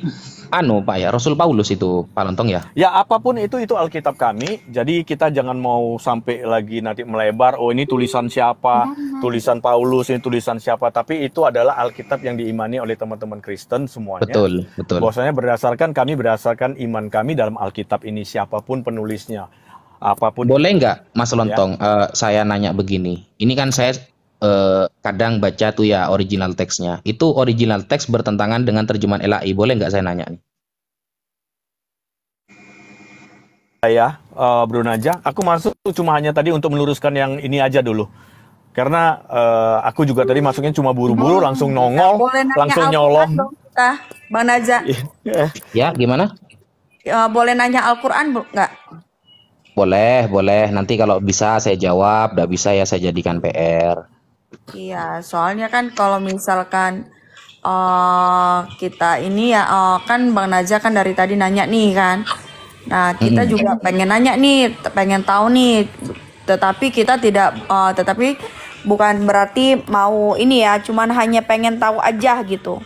anu Pak ya, Rasul Paulus itu Pak Lontong ya.
Ya apapun itu itu Alkitab kami. Jadi kita jangan mau sampai lagi nanti melebar. Oh ini tulisan siapa, mm-hmm. tulisan Paulus ini tulisan siapa. Tapi itu adalah Alkitab yang diimani oleh teman-teman Kristen semuanya. Betul, betul. Bahwasanya berdasarkan kami berdasarkan iman kami dalam Alkitab ini siapapun penulisnya
apapun. Boleh nggak Mas ya. Lontong ya. uh, saya nanya begini. Ini kan saya eh, kadang baca tuh ya original teksnya. Itu original teks bertentangan dengan terjemahan LAI. Boleh nggak saya nanya nih?
Saya uh, Bro Najah, aku masuk cuma hanya tadi untuk meluruskan yang ini aja dulu. Karena uh, aku juga tadi masuknya cuma buru-buru, langsung nongol, langsung nyolong.
Bang Najah. Iya.
ya, gimana?
Uh, boleh nanya Al-Quran nggak?
Boleh, boleh. Nanti kalau bisa saya jawab, nggak bisa ya saya jadikan
PR.
Iya, soalnya kan kalau misalkan uh, kita ini ya uh, kan Bang Naja kan dari tadi nanya nih kan. Nah, kita hmm. juga pengen nanya nih, pengen tahu nih. Tetapi kita tidak uh, tetapi bukan berarti mau ini ya, cuman hanya pengen tahu aja gitu.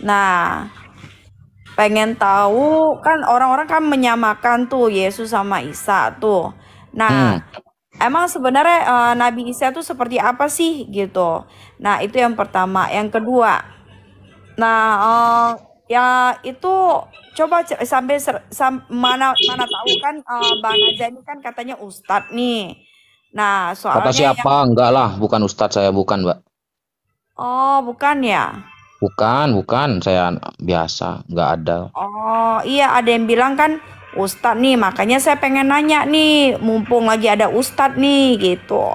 Nah, pengen tahu kan orang-orang kan menyamakan tuh Yesus sama Isa tuh. Nah, hmm emang sebenarnya uh, Nabi Isa itu seperti apa sih gitu. Nah, itu yang pertama, yang kedua. Nah, uh, ya itu coba sampai sam, mana mana tahu kan uh, Bang Aja ini kan katanya ustadz nih. Nah, soalnya Kata siapa?
Yang... Enggak lah, bukan ustadz saya, bukan, Mbak.
Oh, bukan ya?
Bukan, bukan, saya biasa, nggak ada.
Oh, iya ada yang bilang kan Ustadz nih makanya saya pengen nanya nih mumpung lagi ada Ustadz nih gitu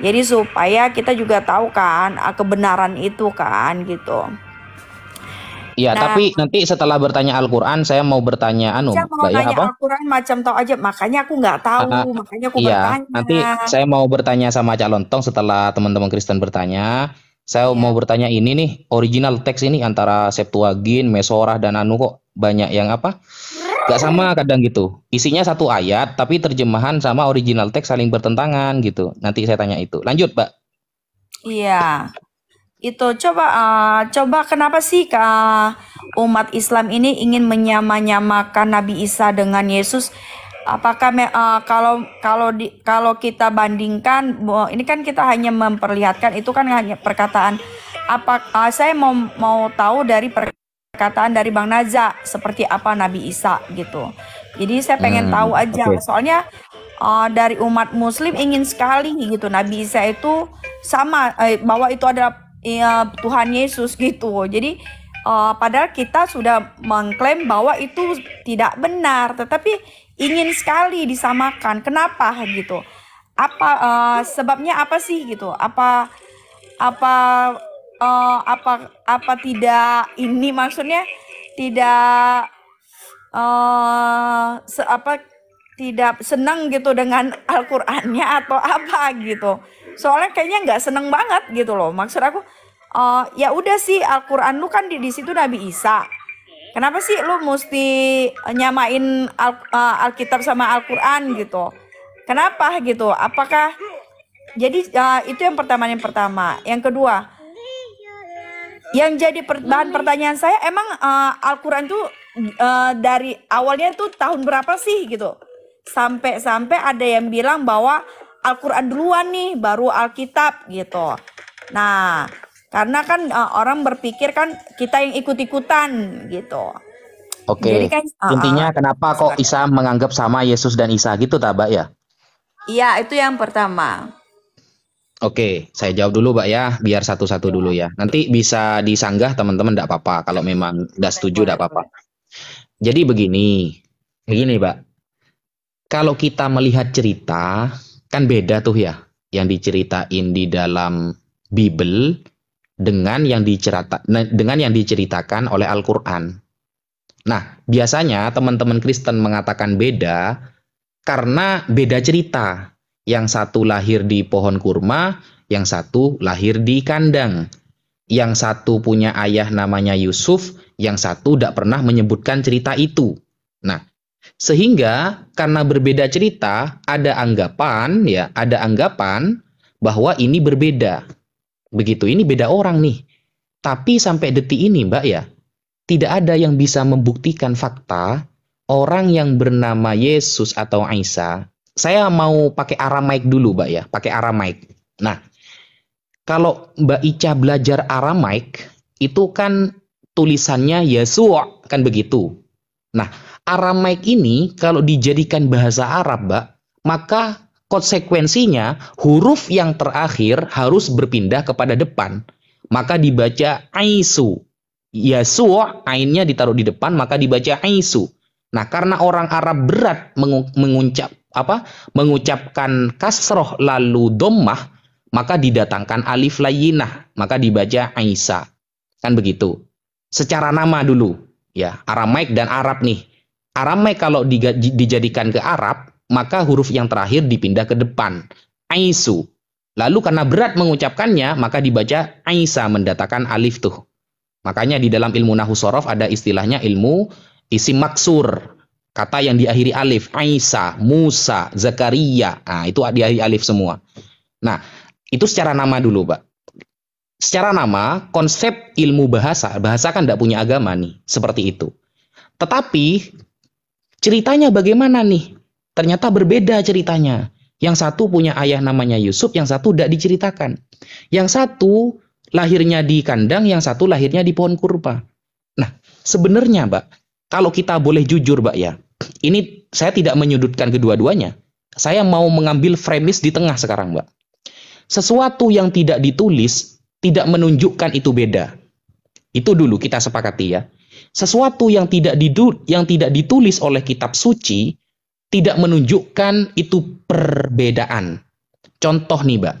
jadi supaya kita juga tahu kan ah, kebenaran itu kan gitu
Iya, nah, tapi nanti setelah bertanya Al-Qur'an saya mau bertanya anu, saya mau ya, apa?
Al-Qur'an macam tau aja, makanya aku nggak tahu, uh, makanya aku iya, bertanya.
nanti saya mau bertanya sama calon tong setelah teman-teman Kristen bertanya. Saya yeah. mau bertanya ini nih, original teks ini antara Septuagint, Mesorah dan anu kok banyak yang apa? Gak sama kadang gitu. Isinya satu ayat, tapi terjemahan sama original teks saling bertentangan gitu. Nanti saya tanya itu. Lanjut, Mbak.
Iya. Itu coba uh, coba kenapa sih ka eh, umat Islam ini ingin menyamakan Nabi Isa dengan Yesus? Apakah uh, kalau kalau di, kalau kita bandingkan ini kan kita hanya memperlihatkan itu kan hanya perkataan apa uh, saya mau mau tahu dari perkataan perkataan dari Bang Naza seperti apa Nabi Isa gitu. Jadi saya pengen hmm, tahu aja okay. soalnya uh, dari umat muslim ingin sekali gitu Nabi Isa itu sama eh, bahwa itu adalah ya, Tuhan Yesus gitu. Jadi uh, padahal kita sudah mengklaim bahwa itu tidak benar tetapi ingin sekali disamakan. Kenapa gitu? Apa uh, sebabnya apa sih gitu? Apa apa uh, apa apa tidak ini maksudnya tidak uh, apa tidak senang gitu dengan Al-Qur'annya atau apa gitu. Soalnya kayaknya nggak seneng banget gitu loh. Maksud aku uh, ya udah sih Al-Qur'an lu kan di, di situ Nabi Isa. Kenapa sih lu mesti nyamain Al, uh, Alkitab sama Al-Qur'an gitu? Kenapa gitu? Apakah jadi uh, itu yang pertama yang pertama. Yang kedua, yang jadi per bahan pertanyaan saya emang uh, Al-Qur'an tuh uh, dari awalnya tuh tahun berapa sih gitu. Sampai-sampai ada yang bilang bahwa Al-Qur'an duluan nih baru Alkitab gitu. Nah, karena kan uh, orang berpikir kan kita yang ikut-ikutan gitu.
Oke. Jadi kan, uh, Intinya kenapa kok Isa menganggap sama Yesus dan Isa gitu tabak ya?
Iya, itu yang pertama.
Oke, saya jawab dulu, pak ya, biar satu-satu iya. dulu ya. Nanti bisa disanggah teman-teman tidak apa-apa kalau memang sudah setuju tidak apa-apa. Jadi begini, begini, pak. Kalau kita melihat cerita, kan beda tuh ya, yang diceritain di dalam Bible dengan yang dicerita dengan yang diceritakan oleh Al-Qur'an. Nah, biasanya teman-teman Kristen mengatakan beda karena beda cerita. Yang satu lahir di pohon kurma, yang satu lahir di kandang. Yang satu punya ayah namanya Yusuf, yang satu tidak pernah menyebutkan cerita itu. Nah, sehingga karena berbeda cerita, ada anggapan ya, ada anggapan bahwa ini berbeda. Begitu, ini beda orang nih. Tapi sampai detik ini, Mbak ya, tidak ada yang bisa membuktikan fakta orang yang bernama Yesus atau Isa saya mau pakai Aramaik dulu, Mbak ya, pakai Aramaik. Nah, kalau Mbak Ica belajar Aramaik, itu kan tulisannya Yesua, kan begitu. Nah, Aramaik ini kalau dijadikan bahasa Arab, Mbak, maka konsekuensinya huruf yang terakhir harus berpindah kepada depan. Maka dibaca Aisu. Yesua, ainnya ditaruh di depan, maka dibaca Aisu. Nah, karena orang Arab berat mengucap, apa mengucapkan kasroh lalu dommah maka didatangkan alif layinah maka dibaca Aisa kan begitu secara nama dulu ya Aramaik dan Arab nih Aramaik kalau dijadikan ke Arab maka huruf yang terakhir dipindah ke depan Aisu lalu karena berat mengucapkannya maka dibaca Aisa mendatangkan alif tuh makanya di dalam ilmu nahu sorof ada istilahnya ilmu isi maksur kata yang diakhiri alif, Isa, Musa, Zakaria. Nah, itu diakhiri alif semua. Nah, itu secara nama dulu, Pak. Secara nama, konsep ilmu bahasa, bahasa kan tidak punya agama nih, seperti itu. Tetapi ceritanya bagaimana nih? Ternyata berbeda ceritanya. Yang satu punya ayah namanya Yusuf, yang satu tidak diceritakan. Yang satu lahirnya di kandang, yang satu lahirnya di pohon kurpa. Nah, sebenarnya, pak, kalau kita boleh jujur, pak ya, ini saya tidak menyudutkan kedua-duanya. Saya mau mengambil premis di tengah sekarang, Mbak. Sesuatu yang tidak ditulis tidak menunjukkan itu beda. Itu dulu kita sepakati ya. Sesuatu yang tidak didu yang tidak ditulis oleh kitab suci tidak menunjukkan itu perbedaan. Contoh nih, Mbak.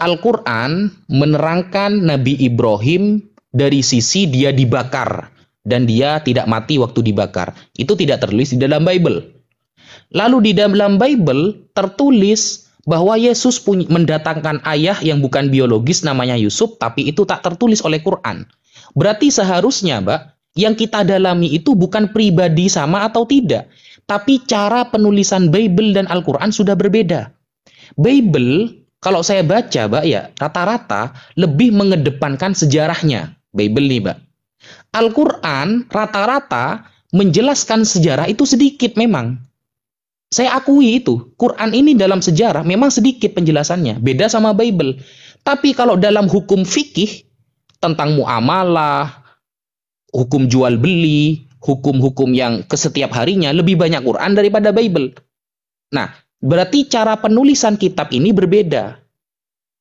Al-Qur'an menerangkan Nabi Ibrahim dari sisi dia dibakar dan dia tidak mati waktu dibakar. Itu tidak tertulis di dalam Bible. Lalu di dalam Bible tertulis bahwa Yesus mendatangkan ayah yang bukan biologis namanya Yusuf, tapi itu tak tertulis oleh Quran. Berarti seharusnya, Mbak, yang kita dalami itu bukan pribadi sama atau tidak, tapi cara penulisan Bible dan Al-Quran sudah berbeda. Bible, kalau saya baca, Mbak, ya rata-rata lebih mengedepankan sejarahnya. Bible nih, Mbak. Al-Quran rata-rata menjelaskan sejarah itu sedikit memang. Saya akui itu, Quran ini dalam sejarah memang sedikit penjelasannya, beda sama Bible. Tapi kalau dalam hukum fikih tentang muamalah, hukum jual beli, hukum-hukum yang kesetiap harinya lebih banyak Quran daripada Bible. Nah, berarti cara penulisan kitab ini berbeda.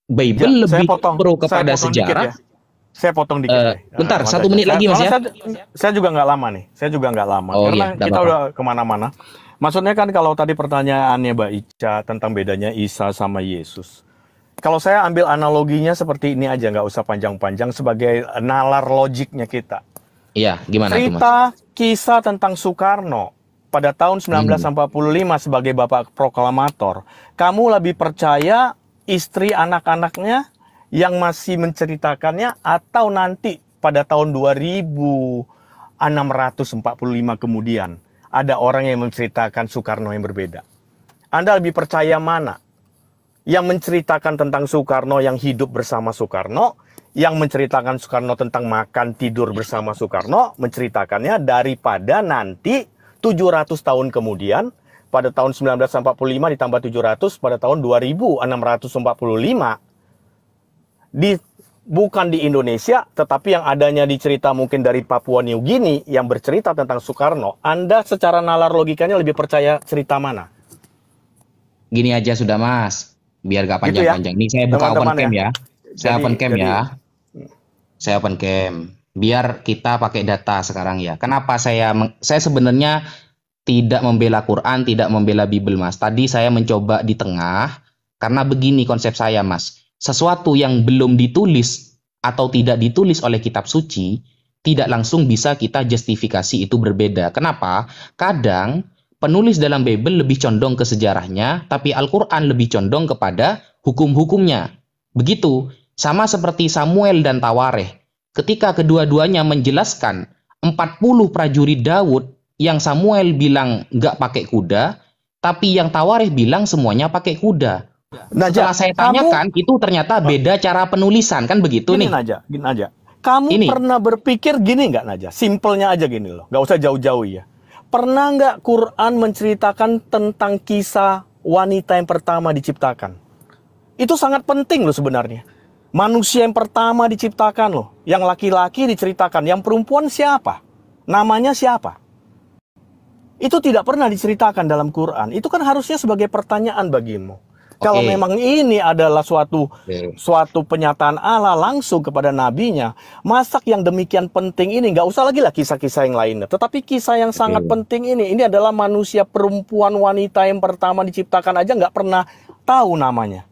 Bible ya, lebih pro kepada sejarah. Ya saya potong dikit. Uh, bentar, eh, satu menit lagi mas ya. Saya,
saya juga nggak lama nih. Saya juga nggak lama. Oh, iya, Karena iya, kita apa. udah kemana-mana. Maksudnya kan kalau tadi pertanyaannya Mbak Ica tentang bedanya Isa sama Yesus. Kalau saya ambil analoginya seperti ini aja, nggak usah panjang-panjang sebagai nalar logiknya kita. Iya, gimana Cerita itu, mas? kisah tentang Soekarno pada tahun 1945 hmm. sebagai bapak proklamator. Kamu lebih percaya istri anak-anaknya yang masih menceritakannya atau nanti pada tahun 2645 kemudian ada orang yang menceritakan Soekarno yang berbeda. Anda lebih percaya mana? Yang menceritakan tentang Soekarno yang hidup bersama Soekarno, yang menceritakan Soekarno tentang makan tidur bersama Soekarno, menceritakannya daripada nanti 700 tahun kemudian pada tahun 1945 ditambah 700 pada tahun 2645 di bukan di Indonesia, tetapi yang adanya di cerita mungkin dari Papua New Guinea yang bercerita tentang Soekarno, Anda secara nalar logikanya lebih percaya cerita mana?
Gini aja sudah Mas, biar gak gitu panjang-panjang. Gitu ya? Ini saya buka Teman -teman open cam ya. ya. Saya jadi, open cam ya. Saya open cam. Biar kita pakai data sekarang ya. Kenapa saya saya sebenarnya tidak membela Quran, tidak membela Bible Mas. Tadi saya mencoba di tengah karena begini konsep saya Mas sesuatu yang belum ditulis atau tidak ditulis oleh kitab suci, tidak langsung bisa kita justifikasi itu berbeda. Kenapa? Kadang penulis dalam Bible lebih condong ke sejarahnya, tapi Al-Quran lebih condong kepada hukum-hukumnya. Begitu, sama seperti Samuel dan Tawareh. Ketika kedua-duanya menjelaskan 40 prajurit Daud yang Samuel bilang nggak pakai kuda, tapi yang Tawareh bilang semuanya pakai kuda. Nah, Setelah saya tanyakan, kamu... itu ternyata beda cara penulisan kan begitu gini, nih. Naja, gini aja. Kamu ini. pernah berpikir
gini nggak Naja? Simpelnya aja gini loh, nggak usah jauh-jauh ya. Pernah nggak Quran menceritakan tentang kisah wanita yang pertama diciptakan? Itu sangat penting loh sebenarnya. Manusia yang pertama diciptakan loh, yang laki-laki diceritakan, yang perempuan siapa? Namanya siapa? Itu tidak pernah diceritakan dalam Quran. Itu kan harusnya sebagai pertanyaan bagimu. Kalau memang ini adalah suatu yeah. suatu penyataan Allah langsung kepada nabinya, masak yang demikian penting ini nggak usah lagi lah kisah-kisah yang lainnya. Tetapi kisah yang sangat penting ini, ini adalah manusia perempuan wanita yang pertama diciptakan aja nggak pernah tahu namanya.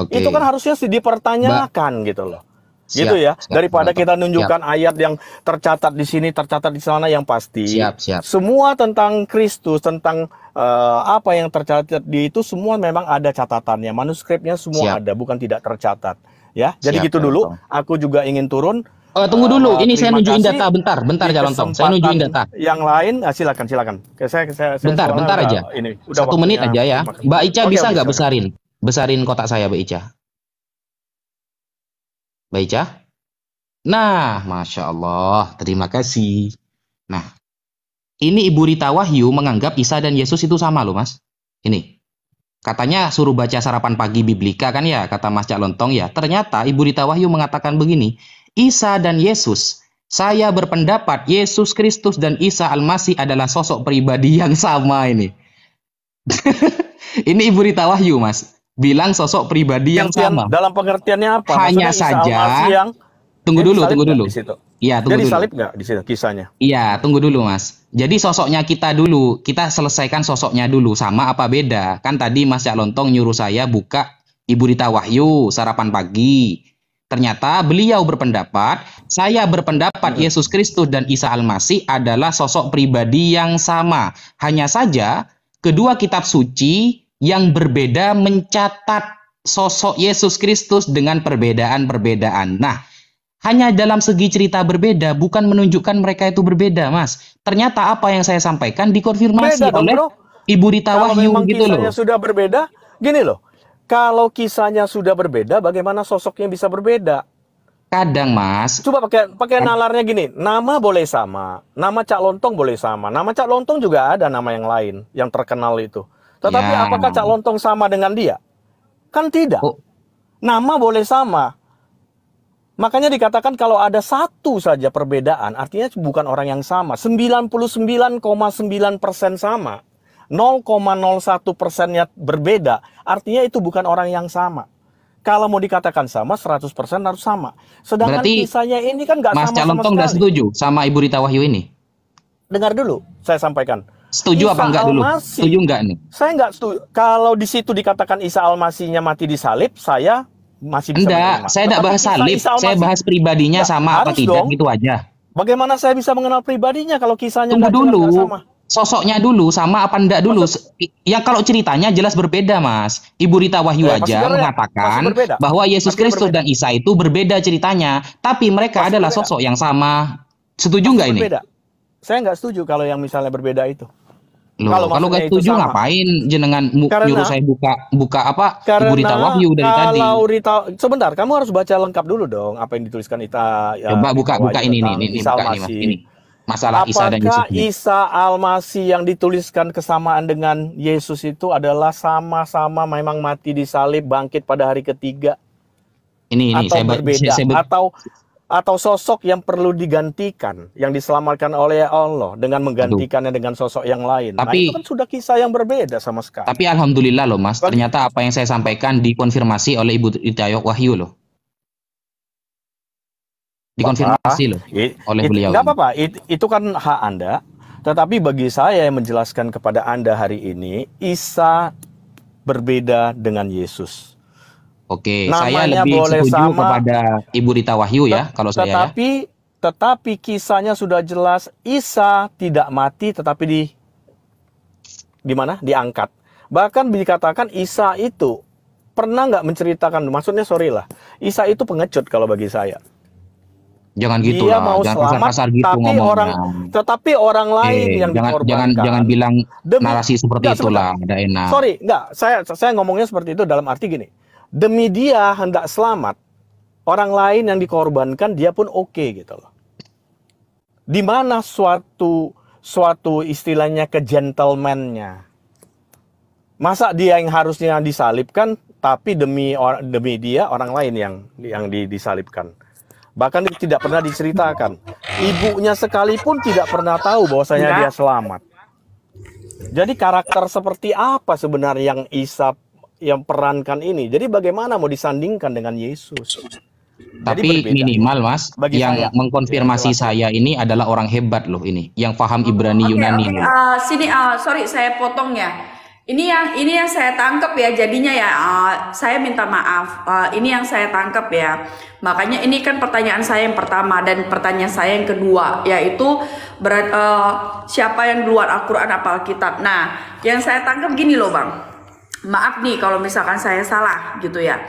Okay. Itu kan harusnya dipertanyakan ba gitu loh
siap, gitu ya siap, daripada mantap, kita nunjukkan
siap. ayat yang tercatat di sini tercatat di sana yang pasti siap, siap. semua tentang Kristus tentang Eh, apa yang tercatat di itu semua memang ada catatannya, manuskripnya semua Siap. ada, bukan tidak tercatat. Ya, jadi Siap, gitu ya, dulu. Tom. Aku juga ingin turun. Oh, tunggu eh, dulu, uh, ini saya nunjukin data bentar, bentar jalan Tom. Saya nunjukin data. Yang lain, ah, silakan, silakan. Saya, saya, saya bentar, bentar aja. Ini, udah Satu menit aja ya. Mbak Ica bisa nggak
besarin, besarin kotak saya, Mbak Ica? Mbak Ica? Nah, masya Allah, terima kasih. Nah, ini Ibu Rita Wahyu menganggap Isa dan Yesus itu sama loh mas. Ini. Katanya suruh baca sarapan pagi biblika kan ya, kata Mas Cak Lontong ya. Ternyata Ibu Rita Wahyu mengatakan begini, Isa dan Yesus. Saya berpendapat Yesus Kristus dan Isa Al-Masih adalah sosok pribadi yang sama ini. ini Ibu Rita Wahyu, Mas. Bilang sosok pribadi yang, yang sama. Dalam pengertiannya apa? Hanya Maksudnya saja. Yang... Tunggu eh, dulu, tunggu dulu. Di Iya, tunggu dulu. Jadi salib
nggak di sini kisahnya?
Iya, tunggu dulu Mas. Jadi sosoknya kita dulu, kita selesaikan sosoknya dulu sama apa beda? Kan tadi Mas Cak Lontong nyuruh saya buka Ibu Rita Wahyu sarapan pagi. Ternyata beliau berpendapat, saya berpendapat hmm. Yesus Kristus dan Isa Al-Masih adalah sosok pribadi yang sama. Hanya saja kedua kitab suci yang berbeda mencatat sosok Yesus Kristus dengan perbedaan-perbedaan. Nah, hanya dalam segi cerita berbeda, bukan menunjukkan mereka itu berbeda, Mas. Ternyata apa yang saya sampaikan dikonfirmasi beda, oleh bro. Ibu Rita kalau Wahyu memang gitu loh.
sudah berbeda, gini loh. Kalau kisahnya sudah berbeda, bagaimana sosoknya bisa berbeda?
Kadang, Mas.
Coba pakai pakai nalarnya gini, nama boleh sama, nama Cak Lontong boleh sama. Nama Cak Lontong juga ada nama yang lain yang terkenal itu. Tetapi ya. apakah Cak Lontong sama dengan dia? Kan tidak. Oh. Nama boleh sama, Makanya dikatakan kalau ada satu saja perbedaan, artinya bukan orang yang sama. 99,9% sama. 0,01 persennya berbeda, artinya itu bukan orang yang sama. Kalau mau dikatakan sama, 100 persen harus sama. Sedangkan Berarti kisahnya ini kan nggak sama Mas Calontong nggak setuju
sama Ibu Rita Wahyu ini?
Dengar dulu, saya sampaikan. Setuju Isa apa enggak dulu? Setuju enggak nih? Saya enggak setuju. Kalau di situ dikatakan Isa Almasinya mati disalib, saya
masih bisa Enggak, menerima. saya enggak bahas salib, saya masih... bahas pribadinya enggak, sama apa tidak dong. gitu aja. Bagaimana saya bisa mengenal pribadinya kalau kisahnya Tunggu dulu. Sosoknya dulu sama apa enggak dulu? Maksud, ya kalau ceritanya jelas berbeda, Mas. Ibu Rita Wahyu ya, aja mengatakan bahwa Yesus Kristus dan Isa itu berbeda ceritanya, tapi mereka adalah berbeda. sosok yang sama. Setuju enggak ini? Berbeda.
Saya enggak setuju kalau yang misalnya berbeda itu.
Loh, kalau, kalau gak setuju ngapain jenengan karena, nyuruh saya buka buka apa karena, Ibu Rita Wahyu dari kalau tadi? Kalau
Rita sebentar, kamu harus baca lengkap dulu dong apa yang dituliskan Ita ya, Coba buka buka ini nih, ini, ini buka ini Mas. Ini
masalah Apakah Isa dan Yusuf. Apakah Isa
Almasi yang dituliskan kesamaan dengan Yesus itu adalah sama-sama memang mati di salib, bangkit pada hari ketiga?
Ini ini atau saya berbeda saya, saya,
atau atau sosok yang perlu digantikan yang diselamatkan oleh Allah dengan menggantikannya Aduh. dengan sosok yang lain. Nah, Tapi nah, itu kan sudah kisah yang berbeda sama sekali.
Tapi alhamdulillah loh Mas, Bagi. Kan- ternyata apa yang saya sampaikan dikonfirmasi oleh Ibu Tayok Wahyu loh.
Dikonfirmasi ah, loh
it, oleh it, beliau. Enggak
apa-apa, it, itu kan hak Anda. Tetapi bagi saya yang menjelaskan kepada Anda hari ini, Isa berbeda dengan Yesus. Oke, Namanya saya lebih boleh setuju sama, kepada
Ibu Rita Wahyu ya kalau saya. Ya. Tetapi
ya. tetapi kisahnya sudah jelas Isa tidak mati tetapi di di mana? Diangkat. Bahkan dikatakan Isa itu pernah nggak menceritakan maksudnya sorry lah. Isa itu pengecut kalau bagi saya.
Jangan gitu dia lah. mau jangan selamat, kasar, kasar gitu tapi ngomongnya. orang
tetapi orang lain eh, yang jangan,
dikorbankan. Jangan jangan bilang narasi seperti enggak, itulah, enggak enak. Sorry,
enggak. Saya saya ngomongnya seperti itu dalam arti gini demi dia hendak selamat, orang lain yang dikorbankan dia pun oke okay, gitu loh. Di mana suatu suatu istilahnya ke gentlemannya. Masa dia yang harusnya disalibkan tapi demi demi dia orang lain yang yang disalibkan. Bahkan tidak pernah diceritakan. Ibunya sekalipun tidak pernah tahu bahwasanya dia selamat. Jadi karakter seperti apa sebenarnya yang Isa yang perankan ini. Jadi bagaimana mau disandingkan
dengan Yesus?
Tapi minimal Mas, Bagi yang saya. mengkonfirmasi ya, saya ini adalah orang hebat loh ini, yang paham oh, Ibrani okay, Yunani. Okay.
Uh, sini uh, sorry saya potong ya. Ini yang ini yang saya tangkap ya jadinya ya uh, saya minta maaf. Uh, ini yang saya tangkap ya. Makanya ini kan pertanyaan saya yang pertama dan pertanyaan saya yang kedua yaitu berat uh, siapa yang duluan Al-Qur'an apa Alkitab. Nah, yang saya tangkap gini loh, Bang maaf nih kalau misalkan saya salah gitu ya.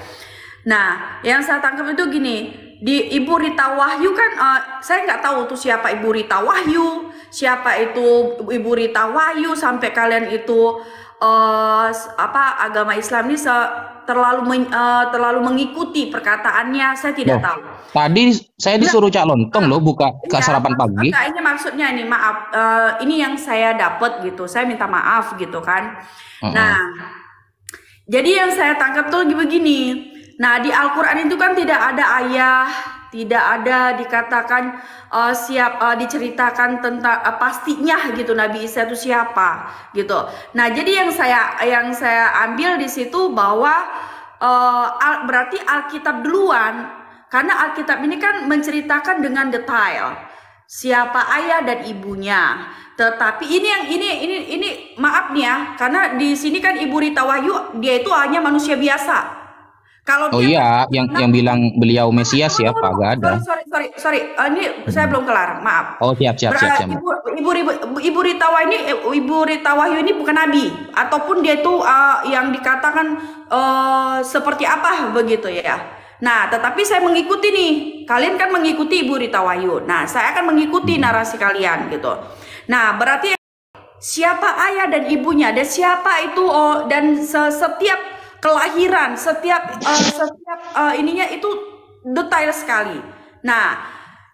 Nah, yang saya tangkap itu gini, di Ibu Rita Wahyu kan, uh, saya nggak tahu tuh siapa Ibu Rita Wahyu, siapa itu Ibu Rita Wahyu sampai kalian itu uh, apa agama Islam ini terlalu men, uh, terlalu mengikuti perkataannya, saya tidak loh, tahu.
Tadi saya disuruh Cak Lontong loh buka ke ya, sarapan
pagi. Ini
maksudnya ini maaf, uh, ini yang saya dapat gitu, saya minta maaf gitu kan. Uh -uh. Nah jadi yang saya tangkap tuh begini. Nah, di Al-Qur'an itu kan tidak ada ayah, tidak ada dikatakan uh, siap uh, diceritakan tentang uh, pastinya gitu Nabi Isa itu siapa gitu. Nah, jadi yang saya yang saya ambil di situ bahwa uh, al, berarti Alkitab duluan karena Alkitab ini kan menceritakan dengan detail siapa ayah dan ibunya. Tetapi ini yang ini ini ini maaf nih ya, karena di sini kan Ibu Rita Wahyu dia itu hanya manusia biasa. Kalau
oh iya, kan- yang nah, yang bilang beliau Mesias ya, ah, Pak, gak ada.
Sorry, sorry, sorry, uh, ini saya hmm. belum kelar, maaf.
Oh siap, siap, siap, siap. Ibu,
ibu, ibu, ibu Rita Wahyu ini, Ibu Rita Wahyu ini bukan nabi, ataupun dia itu uh, yang dikatakan uh, seperti apa begitu ya? Nah, tetapi saya mengikuti nih. Kalian kan mengikuti Ibu Rita Wahyu. Nah, saya akan mengikuti narasi kalian gitu. Nah, berarti siapa ayah dan ibunya dan siapa itu oh, dan setiap kelahiran, setiap uh, setiap uh, ininya itu detail sekali. Nah,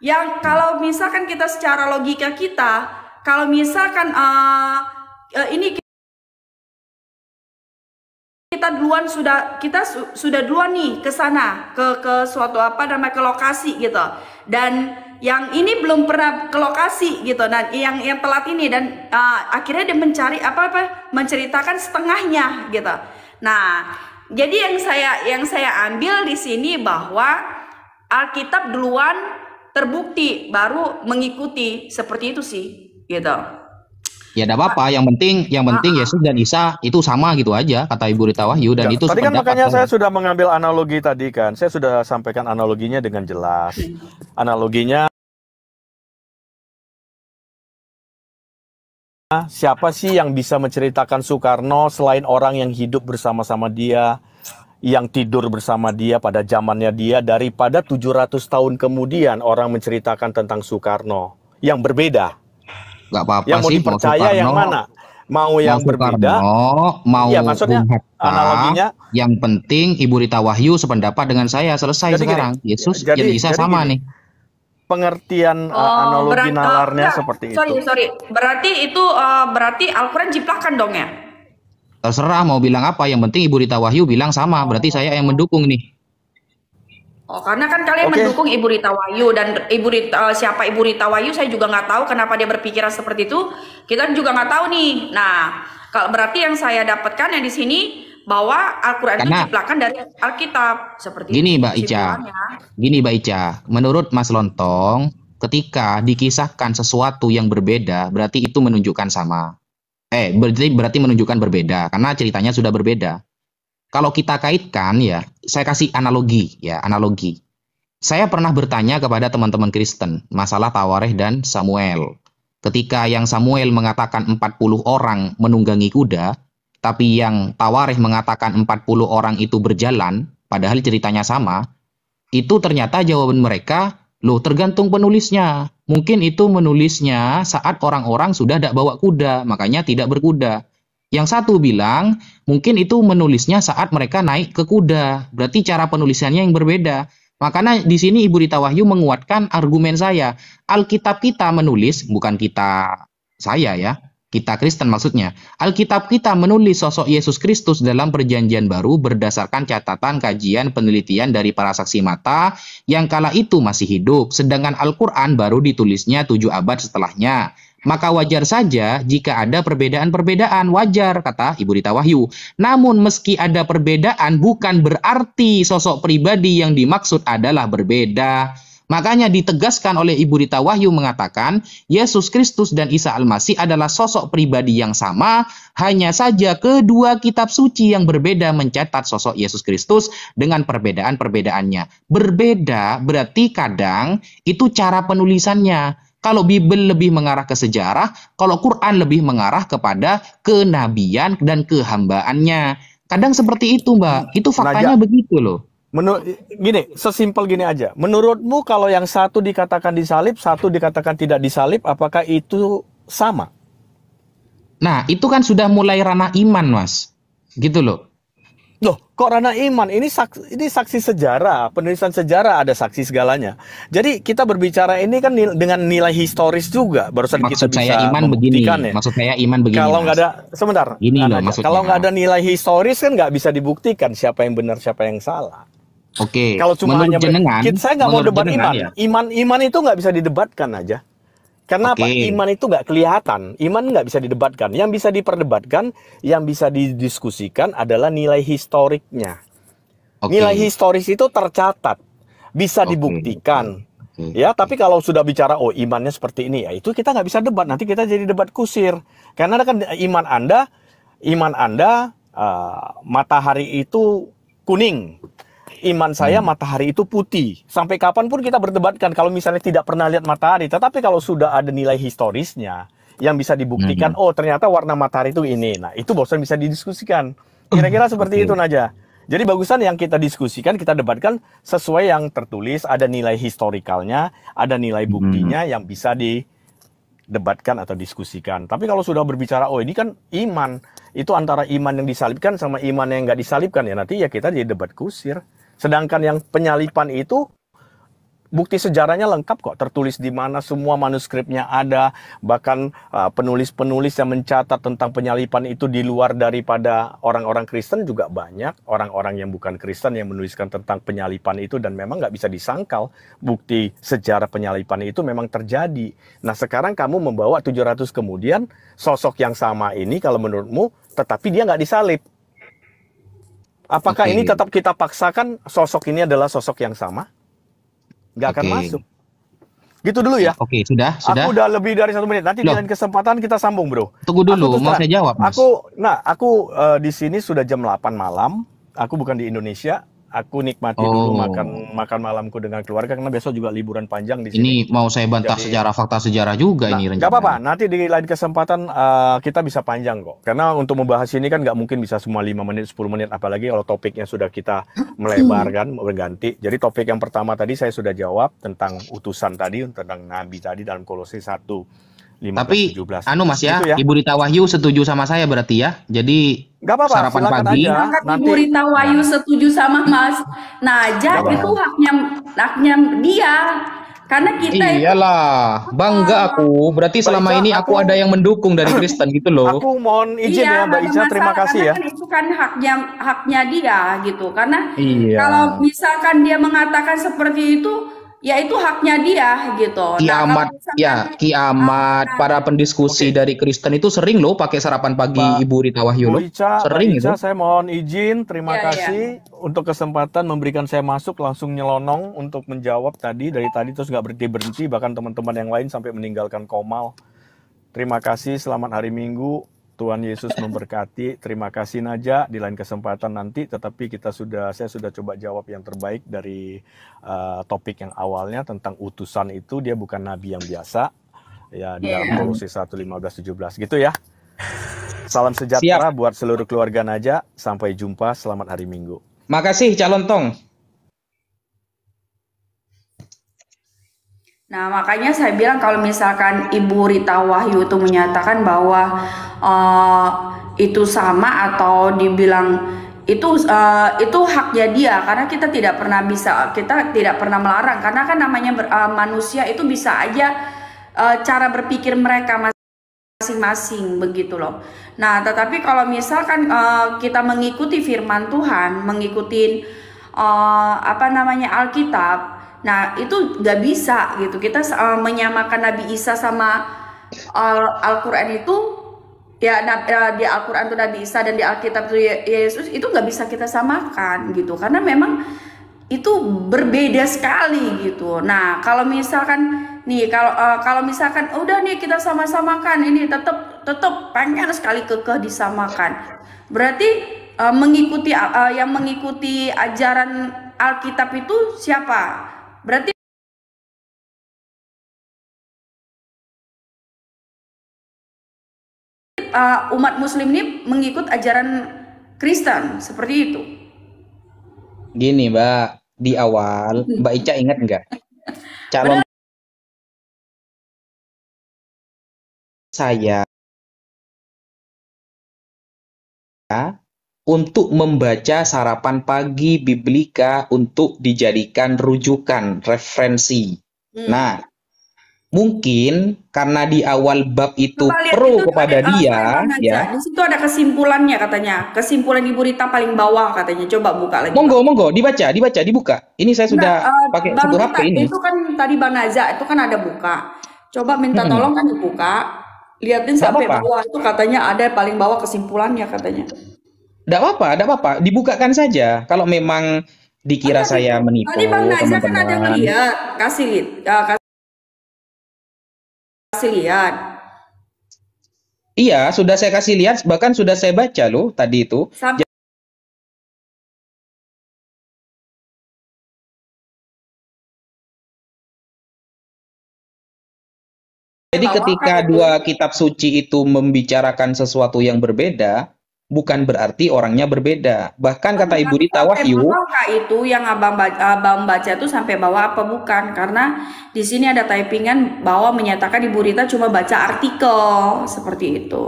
yang kalau misalkan kita secara logika kita, kalau misalkan uh, uh, ini kita duluan sudah kita su, sudah duluan nih ke sana ke ke suatu apa namanya ke lokasi gitu dan yang ini belum pernah ke lokasi gitu dan yang yang telat ini dan uh, akhirnya dia mencari apa apa menceritakan setengahnya gitu nah jadi yang saya yang saya ambil di sini bahwa Alkitab duluan terbukti baru mengikuti seperti itu sih gitu
Ya ada apa-apa, yang penting yang penting ah, ah. Yesus dan Isa itu sama gitu aja kata Ibu Rita Wahyu dan ya, itu Tadi kan makanya saya
sudah mengambil analogi tadi kan. Saya sudah sampaikan analoginya dengan jelas. Analoginya siapa sih yang bisa menceritakan Soekarno selain orang yang hidup bersama-sama dia, yang tidur bersama dia pada zamannya dia daripada 700 tahun kemudian orang menceritakan tentang Soekarno yang berbeda
nggak apa-apa yang mau sih. dipercaya mau yang mana? Mau yang mau berbeda? mau ya, maksudnya Hatta, analoginya yang penting Ibu Rita Wahyu sependapat dengan saya selesai jadi sekarang. Gini, Yesus jadi, jadi bisa sama gini. nih.
Pengertian eh, oh, analogi
berat, nalarnya enggak, seperti sorry, itu. Sorry, sorry. Berarti itu uh, berarti Alquran quran jiplakan dong ya?
Terserah mau bilang apa, yang penting Ibu Rita Wahyu bilang sama, berarti saya yang mendukung nih.
Oh, karena kan kalian okay. mendukung Ibu Rita Wayu dan Ibu Rita, uh, siapa Ibu Rita Wayu saya juga nggak tahu kenapa dia berpikiran seperti itu. Kita juga nggak tahu nih. Nah, kalau berarti yang saya dapatkan yang di sini bahwa Al-Qur'an itu diciptakan dari Alkitab seperti Gini, Mbak Ica.
Gini, Mbak Ica. Menurut Mas Lontong, ketika dikisahkan sesuatu yang berbeda, berarti itu menunjukkan sama. Eh, berarti berarti menunjukkan berbeda karena ceritanya sudah berbeda kalau kita kaitkan ya, saya kasih analogi ya, analogi. Saya pernah bertanya kepada teman-teman Kristen masalah Tawareh dan Samuel. Ketika yang Samuel mengatakan 40 orang menunggangi kuda, tapi yang Tawareh mengatakan 40 orang itu berjalan, padahal ceritanya sama, itu ternyata jawaban mereka, loh tergantung penulisnya. Mungkin itu menulisnya saat orang-orang sudah tidak bawa kuda, makanya tidak berkuda. Yang satu bilang mungkin itu menulisnya saat mereka naik ke kuda. Berarti cara penulisannya yang berbeda. Makanya di sini Ibu Rita Wahyu menguatkan argumen saya. Alkitab kita menulis, bukan kita saya ya, kita Kristen maksudnya. Alkitab kita menulis sosok Yesus Kristus dalam perjanjian baru berdasarkan catatan kajian penelitian dari para saksi mata yang kala itu masih hidup. Sedangkan Al-Quran baru ditulisnya tujuh abad setelahnya maka wajar saja jika ada perbedaan-perbedaan, wajar kata Ibu Rita Wahyu. Namun meski ada perbedaan bukan berarti sosok pribadi yang dimaksud adalah berbeda. Makanya ditegaskan oleh Ibu Rita Wahyu mengatakan, Yesus Kristus dan Isa Al-Masih adalah sosok pribadi yang sama, hanya saja kedua kitab suci yang berbeda mencatat sosok Yesus Kristus dengan perbedaan-perbedaannya. Berbeda berarti kadang itu cara penulisannya kalau Bible lebih mengarah ke sejarah, kalau Quran lebih mengarah kepada kenabian dan kehambaannya. Kadang seperti itu, Mbak. Itu nah, faktanya begitu loh.
Menur gini, sesimpel gini aja. Menurutmu kalau yang satu dikatakan disalib, satu dikatakan tidak disalib, apakah itu sama?
Nah, itu kan sudah mulai ranah iman, Mas. Gitu loh
kok ranah iman ini saksi, ini saksi sejarah penulisan sejarah ada saksi segalanya jadi kita berbicara ini kan nil, dengan nilai historis juga barusan maksud kita saya iman begini ya. maksud saya iman begini kalau nggak ada sebentar ini loh, maksudnya. kalau nggak ada nilai historis kan nggak bisa dibuktikan siapa yang benar siapa yang salah
oke okay. kalau cuma menurut hanya jenengan, saya nggak mau debat iman ya.
iman iman itu nggak bisa didebatkan aja karena okay. apa? Iman itu nggak kelihatan, iman nggak bisa didebatkan. Yang bisa diperdebatkan, yang bisa didiskusikan adalah nilai historiknya. Okay. Nilai historis itu tercatat, bisa okay. dibuktikan. Okay. Ya, tapi kalau sudah bicara oh imannya seperti ini ya, itu kita nggak bisa debat. Nanti kita jadi debat kusir. Karena kan iman Anda, iman Anda uh, matahari itu kuning iman saya hmm. matahari itu putih. Sampai kapanpun kita berdebatkan kalau misalnya tidak pernah lihat matahari, tetapi kalau sudah ada nilai historisnya yang bisa dibuktikan, hmm. oh ternyata warna matahari itu ini. Nah, itu bosan bisa didiskusikan. Hmm. Kira-kira seperti okay. itu Naja. Jadi bagusan yang kita diskusikan, kita debatkan sesuai yang tertulis, ada nilai historikalnya, ada nilai hmm. buktinya hmm. yang bisa debatkan atau diskusikan. Tapi kalau sudah berbicara, oh ini kan iman, itu antara iman yang disalibkan sama iman yang nggak disalibkan ya nanti ya kita jadi debat kusir. Sedangkan yang penyalipan itu bukti sejarahnya lengkap kok, tertulis di mana semua manuskripnya ada, bahkan uh, penulis-penulis uh, yang mencatat tentang penyalipan itu di luar daripada orang-orang Kristen juga banyak, orang-orang yang bukan Kristen yang menuliskan tentang penyalipan itu dan memang nggak bisa disangkal bukti sejarah penyalipan itu memang terjadi. Nah sekarang kamu membawa 700 kemudian sosok yang sama ini kalau menurutmu, tetapi dia nggak disalib, Apakah okay. ini tetap kita paksakan sosok ini adalah sosok yang sama?
Gak akan masuk. Gitu dulu ya. Oke, okay, sudah, sudah. Aku udah lebih
dari satu menit. Nanti Loh. kesempatan kita sambung, bro.
Tunggu dulu, aku mau saya jawab. Mas.
Aku, nah, aku uh, di sini sudah jam 8 malam. Aku bukan di Indonesia aku nikmati oh. dulu makan makan malamku dengan keluarga karena besok juga liburan panjang di sini.
Ini mau saya bantah sejarah fakta sejarah juga nah, ini rencana. Gak
apa-apa, nanti di lain kesempatan uh, kita bisa panjang kok. Karena untuk membahas ini kan nggak mungkin bisa semua 5 menit, 10 menit apalagi kalau topiknya sudah kita melebar kan, berganti. Jadi topik yang pertama tadi saya sudah jawab tentang utusan tadi, tentang nabi tadi dalam Kolose
1 15, Tapi 17. anu Mas ya, gitu ya, Ibu Rita Wahyu setuju sama saya berarti ya. Jadi apa-apa, sarapan pagi. Aja. Nanti. Ibu Rita Wahyu nah.
setuju sama Mas naja itu haknya haknya dia. Karena kita
Iyalah, bangga ah. aku. Berarti selama Ica, ini aku, aku ada yang mendukung dari Kristen gitu loh. Aku
mohon izin iya, ya Mbak Ica, terima kasih ya. Kan itu kan haknya haknya dia gitu. Karena iya. kalau misalkan dia mengatakan seperti itu, ya itu haknya dia gitu. Nah, kiamat, nah, ya
kiamat. Nah, para ah. pendiskusi okay. dari Kristen itu sering loh pakai sarapan pagi ba Ibu Rita Wahyu loh. Ica, sering Ica, itu.
Saya mohon izin, terima ya, ya. kasih ya. untuk kesempatan memberikan saya masuk langsung nyelonong untuk menjawab tadi dari tadi terus nggak berhenti berhenti bahkan teman-teman yang lain sampai meninggalkan Komal. Terima kasih, selamat hari Minggu. Tuhan Yesus memberkati. Terima kasih Naja di lain kesempatan nanti. Tetapi kita sudah, saya sudah coba jawab yang terbaik dari uh, topik yang awalnya tentang utusan itu dia bukan nabi yang biasa. Ya di dalam Kolose yeah. 1, 15, 17 gitu ya. Salam sejahtera Siap. buat seluruh keluarga Naja. Sampai jumpa. Selamat hari Minggu. Makasih calon tong.
Nah, makanya saya bilang kalau misalkan Ibu Rita Wahyu itu menyatakan bahwa uh, itu sama atau dibilang itu uh, itu haknya dia karena kita tidak pernah bisa kita tidak pernah melarang karena kan namanya ber, uh, manusia itu bisa aja uh, cara berpikir mereka masing-masing begitu loh. Nah, tetapi kalau misalkan uh, kita mengikuti firman Tuhan, mengikuti uh, apa namanya Alkitab, nah itu nggak bisa gitu. Kita uh, menyamakan Nabi Isa sama uh, Al-Qur'an itu Ya, ya di Al-Quran itu Nabi Isa dan di Alkitab itu Yesus itu nggak bisa kita samakan gitu karena memang itu berbeda sekali gitu nah kalau misalkan nih kalau uh, kalau misalkan oh, udah nih kita sama-samakan ini tetap tetap pengen sekali kekeh disamakan berarti uh, mengikuti uh, yang mengikuti ajaran Alkitab
itu siapa berarti uh, umat muslim ini mengikut ajaran Kristen seperti itu.
Gini, Mbak, di awal hmm. Mbak Ica ingat nggak? Calon saya untuk membaca sarapan pagi biblika untuk dijadikan rujukan referensi. Hmm. Nah, mungkin karena di awal bab itu pro itu kepada dia ya
di situ ada kesimpulannya katanya kesimpulan ibu Rita paling bawah katanya coba buka lagi monggo
monggo dibaca dibaca dibuka ini saya sudah nah, uh, pakai bang satu HP ini itu
kan tadi bang Naza itu kan ada buka coba minta hmm. tolong kan dibuka liatin Nggak sampai apa bawah itu katanya ada paling bawah kesimpulannya katanya
tidak apa-apa, tidak apa-apa. Dibukakan saja. Kalau memang dikira oh, saya menipu. Tadi Bang Najah kan ada ngeliat, kasih uh, kasih lihat. Iya, sudah saya kasih lihat, bahkan sudah saya baca loh
tadi itu. Sampai
Jadi ketika kan dua kitab suci itu membicarakan sesuatu yang berbeda, bukan berarti orangnya berbeda. Bahkan kata Ibu Rita Wahyu,
itu yang Abang baca, Abang baca tuh sampai bawa apa bukan? Karena di sini ada typingan bahwa menyatakan Ibu Rita cuma baca artikel seperti itu.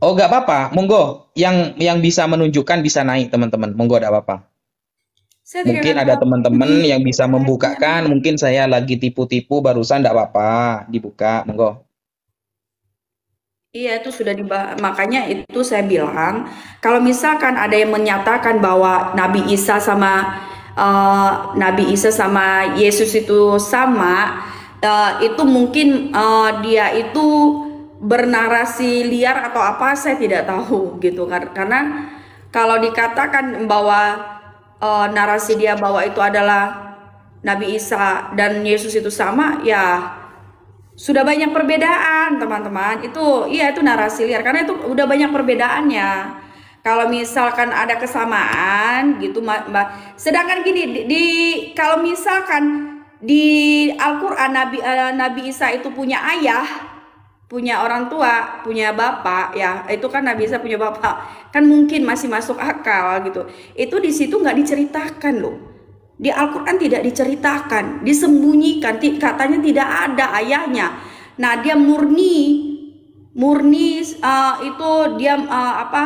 Oh, nggak apa-apa. Monggo, yang yang bisa menunjukkan bisa naik, teman-teman. Monggo ada apa-apa. mungkin ada teman-teman yang bisa membukakan, mungkin saya lagi tipu-tipu barusan enggak apa-apa, dibuka, monggo.
Iya, itu sudah dibahas. Makanya itu saya bilang, kalau misalkan ada yang menyatakan bahwa Nabi Isa sama uh, Nabi Isa sama Yesus itu sama, uh, itu mungkin uh, dia itu bernarasi liar atau apa saya tidak tahu gitu karena kalau dikatakan bahwa uh, narasi dia bahwa itu adalah Nabi Isa dan Yesus itu sama, ya sudah banyak perbedaan teman-teman itu iya itu narasi liar karena itu udah banyak perbedaannya kalau misalkan ada kesamaan gitu mbak sedangkan gini di, di kalau misalkan di Alquran Nabi uh, Nabi Isa itu punya ayah punya orang tua punya bapak ya itu kan Nabi Isa punya bapak kan mungkin masih masuk akal gitu itu di situ nggak diceritakan loh di Al-Quran tidak diceritakan, disembunyikan, katanya tidak ada ayahnya. Nah dia murni, murni uh, itu dia uh, apa?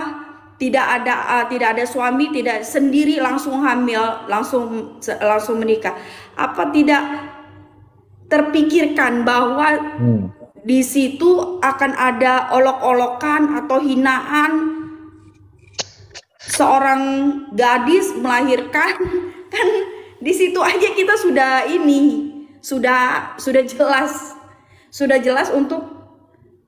Tidak ada uh, tidak ada suami, tidak sendiri langsung hamil, langsung langsung menikah. Apa tidak terpikirkan bahwa hmm. di situ akan ada olok-olokan atau hinaan seorang gadis melahirkan kan di situ aja kita sudah ini sudah sudah jelas sudah jelas untuk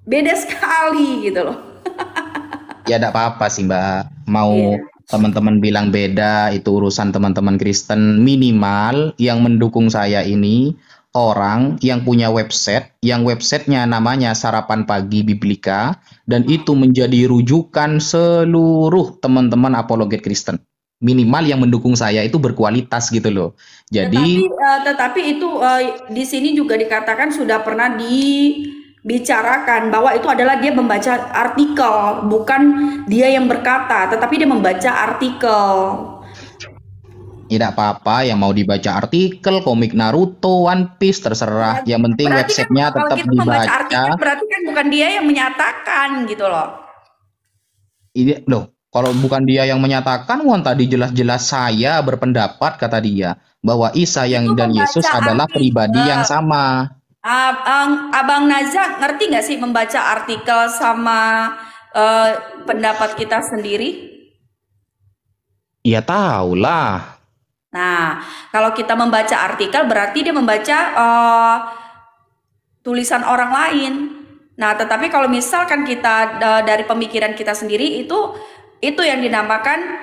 beda sekali gitu loh
ya tidak apa-apa sih mbak mau yeah. teman-teman bilang beda itu urusan teman-teman Kristen minimal yang mendukung saya ini orang yang punya website yang websitenya namanya sarapan pagi biblika dan itu menjadi rujukan seluruh teman-teman apologet Kristen minimal yang mendukung saya itu berkualitas gitu loh. Jadi tetapi,
uh, tetapi itu uh, di sini juga dikatakan sudah pernah dibicarakan bahwa itu adalah dia membaca artikel, bukan dia yang berkata, tetapi dia membaca artikel.
Tidak apa-apa yang mau dibaca artikel, komik Naruto, One Piece terserah. yang penting kan websitenya kan, tetap dibaca. artikel,
berarti kan bukan dia yang menyatakan gitu loh.
Iya, loh kalau bukan dia yang menyatakan, Wan tadi jelas-jelas saya berpendapat kata dia bahwa Isa yang dan Yesus adalah artikel. pribadi eh, yang sama.
Abang, Abang Najak ngerti nggak sih membaca artikel sama uh, pendapat kita sendiri?
Ya tahulah.
Nah, kalau kita membaca artikel berarti dia membaca uh, tulisan orang lain. Nah, tetapi kalau misalkan kita uh, dari pemikiran kita sendiri itu itu yang dinamakan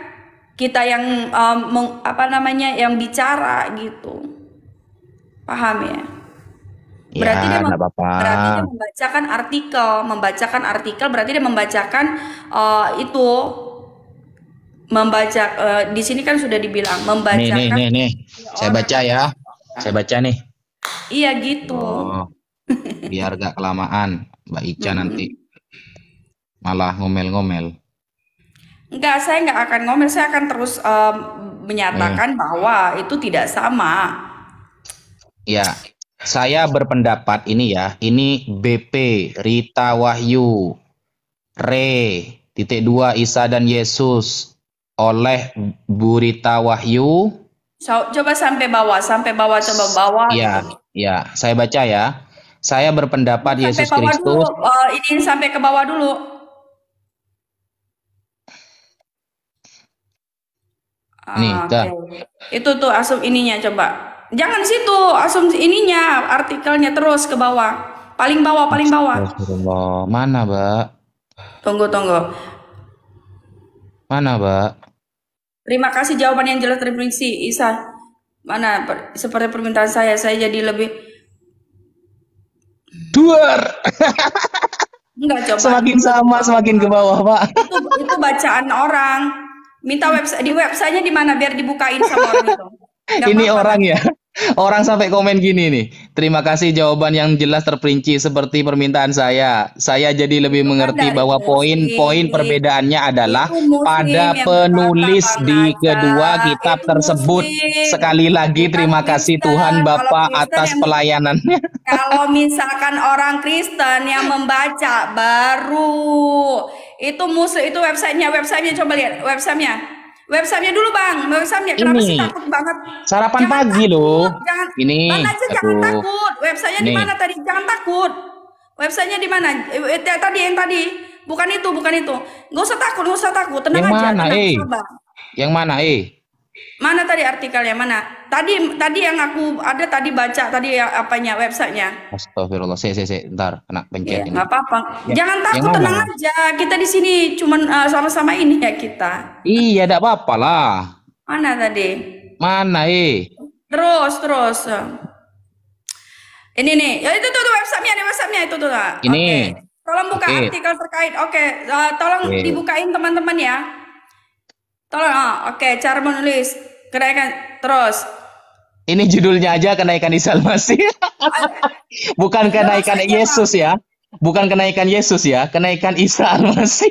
kita yang um, meng, apa namanya yang bicara gitu paham ya,
ya berarti ya, dia mem- berarti dia
membacakan artikel membacakan artikel berarti dia membacakan uh, itu membaca uh, di sini kan sudah dibilang membacakan nih nih nih,
nih. saya baca ya saya baca nih
iya gitu
oh, biar gak kelamaan mbak Ica nanti malah ngomel-ngomel
Enggak, saya nggak akan ngomel. Saya akan terus um, menyatakan hmm. bahwa itu tidak sama.
Ya, saya berpendapat ini ya. Ini BP Rita Wahyu Re titik dua Isa dan Yesus oleh Bu Rita Wahyu.
So, coba sampai bawah, sampai bawah, coba bawah. Ya,
ya, saya baca ya. Saya berpendapat sampai Yesus Kristus.
Uh, ini sampai ke bawah dulu. Nih, ah, okay. Itu tuh asum ininya coba. Jangan situ, asum ininya, artikelnya terus ke bawah. Paling bawah, paling bawah.
Mana, Mbak?
Tunggu, tunggu. Mana, Mbak? Terima kasih jawaban yang jelas Prinsi Isa. Mana per, seperti permintaan saya, saya jadi lebih
duar. Enggak coba. Semakin sama, semakin ke bawah, Pak.
Itu, itu bacaan orang Minta website di websitenya di mana biar dibukain sama orang itu.
Gak ini apa orang ya. Orang sampai komen gini nih. Terima kasih jawaban yang jelas terperinci seperti permintaan saya. Saya jadi lebih itu kan mengerti bahwa poin-poin perbedaannya adalah pada penulis di kedua kitab tersebut. Sekali lagi terima kasih Tuhan Bapak atas yang, pelayanannya.
Kalau misalkan orang Kristen yang membaca baru itu musuh itu websitenya websitenya coba lihat websitenya Websitenya dulu bang, websitenya kenapa ini. sih takut banget?
Sarapan jangan pagi takut, loh. Jangan, ini. Bang aja jangan takut.
Websitenya di mana tadi? Jangan takut. Websitenya di mana? Eh, eh tadi yang tadi. Bukan itu, bukan itu. Gak usah takut, gak usah takut. Tenang yang aja. Mana, tenang, eh?
Yang mana eh?
Mana tadi artikelnya? Mana? Tadi tadi yang aku ada tadi baca tadi ya, apanya websitenya.
Astagfirullah. Si si si, ntar kena pencet. Iya,
apa-apa. Ya. Jangan takut, ya, tenang aja. Kita di sini cuma uh, eh, sama-sama ini ya kita.
Iya, enggak apa-apa lah.
Mana tadi?
Mana, eh?
Terus, terus. Ini nih, ya itu tuh, tuh websitenya, ada websitenya itu tuh. Ini. Okay. Tolong buka okay. artikel terkait. Oke, okay. uh, eh, tolong okay. dibukain teman-teman ya. Tolong, oh, oke, okay. cara menulis kenaikan terus.
Ini judulnya aja kenaikan Isa Masih. Bukan kenaikan Yesus ya. Bukan kenaikan Yesus ya, kenaikan Isa Masih.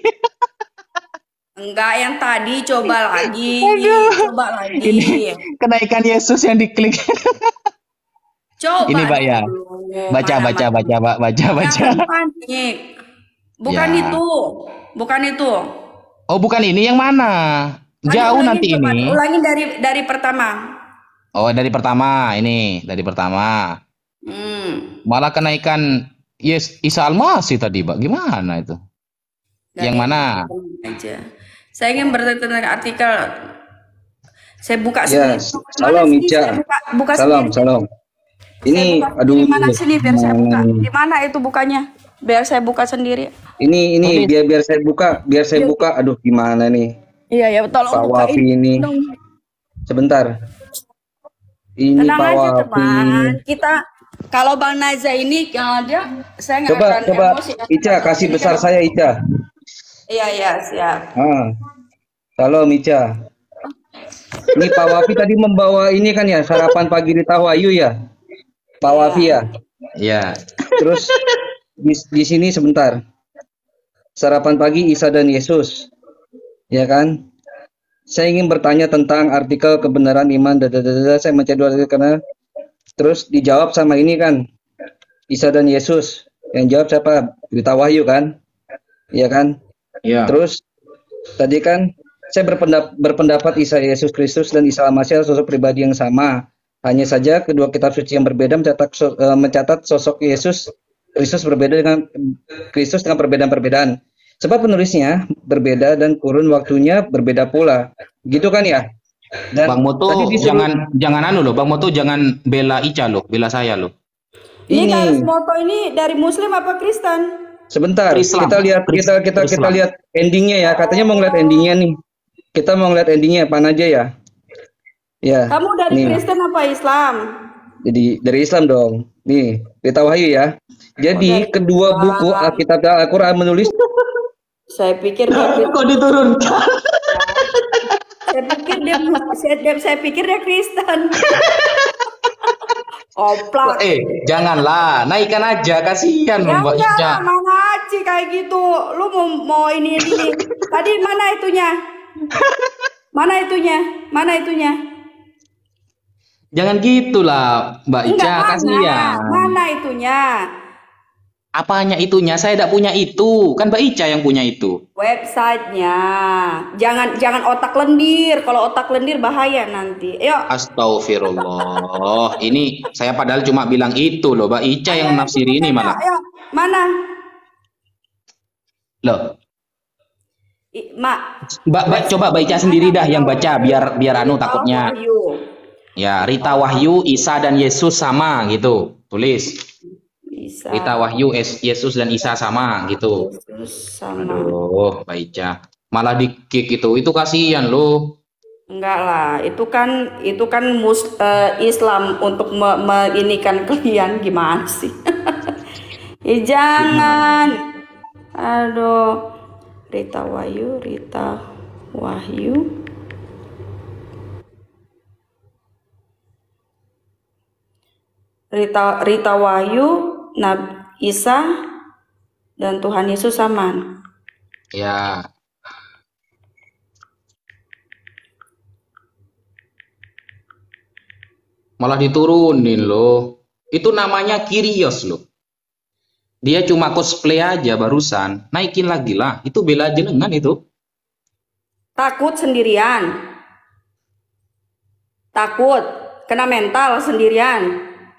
Enggak, yang tadi coba lagi, coba lagi. Ini
kenaikan Yesus yang diklik.
coba. Ini Mbak ya.
Baca, baca, baca, baca, baca, baca.
Bukan, bukan ya. itu, bukan itu.
Oh, bukan ini yang mana? Jauh ulangin, nanti ini. Ulangi
dari dari pertama.
Oh, dari pertama ini, dari pertama.
Hmm.
Malah kenaikan Yes Isa Almasi tadi, Pak. Gimana itu? Dari yang mana? Aja.
Saya ingin bertanya tentang artikel saya buka yes. sendiri. Salam Ica. Buka, buka salam,
salam. Ini buka, aduh. Di mana sini biar saya buka? Hmm. Di
mana itu bukanya? Biar saya buka sendiri.
Ini ini biar biar saya buka, biar saya buka. Aduh gimana nih?
Iya ya, tolong Pak ini.
Sebentar. Ini Tenang Pak aja
Kita kalau Bang Naza ini kalau dia saya nggak coba, akan coba. emosi. Ica kasih besar
saya Ica.
Iya iya siap.
Ah. Halo Ica. Ini Pak Wafi tadi membawa ini kan ya sarapan pagi di Tawayu ya. Pak yeah. Wafi ya. Iya. Terus di, di sini sebentar. Sarapan pagi Isa dan Yesus ya kan? Saya ingin bertanya tentang artikel kebenaran iman, dadadadada, saya mencari dua artikel karena terus dijawab sama ini kan, Isa dan Yesus. Yang jawab siapa? Berita Wahyu kan? Ya kan? Iya. Terus tadi kan saya berpendapat, berpendapat Isa Yesus Kristus dan Isa Masih sosok pribadi yang sama. Hanya saja kedua kitab suci yang berbeda mencatat, eh, mencatat sosok Yesus Kristus berbeda dengan Kristus dengan perbedaan-perbedaan. Sebab penulisnya berbeda dan kurun waktunya berbeda pula. Gitu kan ya? Dan Bang Moto disuruh, jangan jangan anu loh, Bang Moto jangan bela Ica loh, bela saya loh. Ini, ini Kak
Moto ini dari Muslim apa Kristen?
Sebentar, Islam. kita lihat kita kita Islam. kita lihat endingnya ya. Katanya mau ngeliat endingnya nih. Kita mau ngeliat endingnya, apa aja ya. Ya.
Kamu dari nih. Kristen apa Islam?
Jadi dari Islam dong. Nih, kita wahyu ya. Jadi oh, kedua buku Alkitab Al-Qur'an menulis
saya pikir David, kok diturunkan saya pikir dia saya, saya pikir dia Kristen
Oplak. Eh, janganlah, naikkan aja, kasihan ya, Mbak Ica. mana
aja kayak gitu. Lu mau mau ini ini. Tadi mana itunya? Mana itunya? Mana itunya?
Jangan gitulah, Mbak Ica, Enggak, kasihan. Mana, mana itunya? Apanya itunya? Saya tidak punya itu. Kan Mbak Ica yang punya itu.
Websitenya. Jangan jangan otak lendir. Kalau otak lendir bahaya nanti. Yuk.
Astagfirullah. ini saya padahal cuma bilang itu loh. Mbak Ica yang menafsir ini mana?
Ayo, mana? Loh. I, mak.
Mbak, mbak coba Mbak Ica sendiri dah yang baca biar biar anu takutnya. Ya, Rita Wahyu, Isa dan Yesus sama gitu. Tulis. Isa. Kita Wahyu, Yesus dan Isa sama gitu. Yesus sama. Aduh, baca. Malah di kick itu, itu kasihan loh.
Enggak lah, itu kan itu kan mus, uh, Islam untuk me meinikan kalian gimana sih? ya, jangan. Aduh. Rita Wahyu, Rita Wahyu. Rita Rita Wahyu Nabi Isa dan Tuhan Yesus sama.
Ya. Malah diturunin loh. Itu namanya kirios loh. Dia cuma cosplay aja barusan. Naikin lagi lah. Itu bela jenengan itu.
Takut sendirian. Takut. Kena mental
sendirian.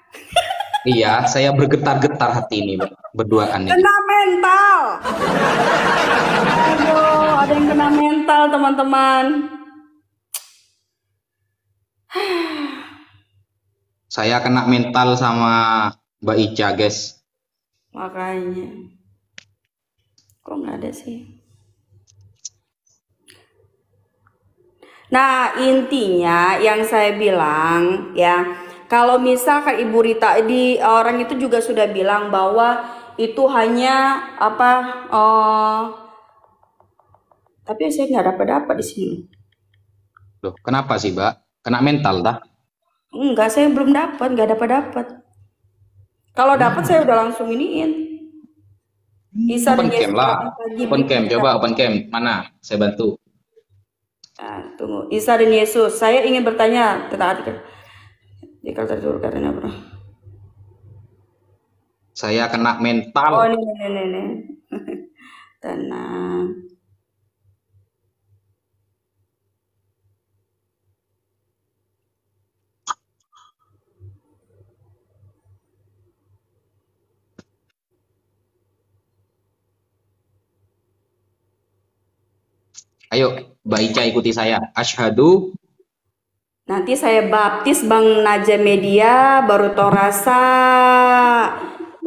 Iya, saya bergetar-getar hati ini berdua kan ini.
Kena mental. Aduh, ada yang kena mental teman-teman.
saya kena mental sama Mbak Ica, guys.
Makanya. Kok nggak ada sih? Nah, intinya yang saya bilang ya, kalau misal misalkan Ibu Rita di eh, orang itu juga sudah bilang bahwa itu hanya apa uh, tapi saya nggak dapat dapat di sini.
Loh, kenapa sih, Mbak? Kena mental dah?
Enggak, saya belum dapat, nggak dapat dapat. Kalau hmm. dapat saya udah langsung iniin. Bisa open cam lah. Open cam, coba open cam.
Mana? Saya bantu.
Nah, tunggu. Isa dan Yesus, saya ingin bertanya tentang artikel di culture
tour katanya bro saya kena mental oh ini ini
ini, tenang
Ayo, baca ikuti saya. Ashadu
Nanti saya baptis Bang Naja Media baru tau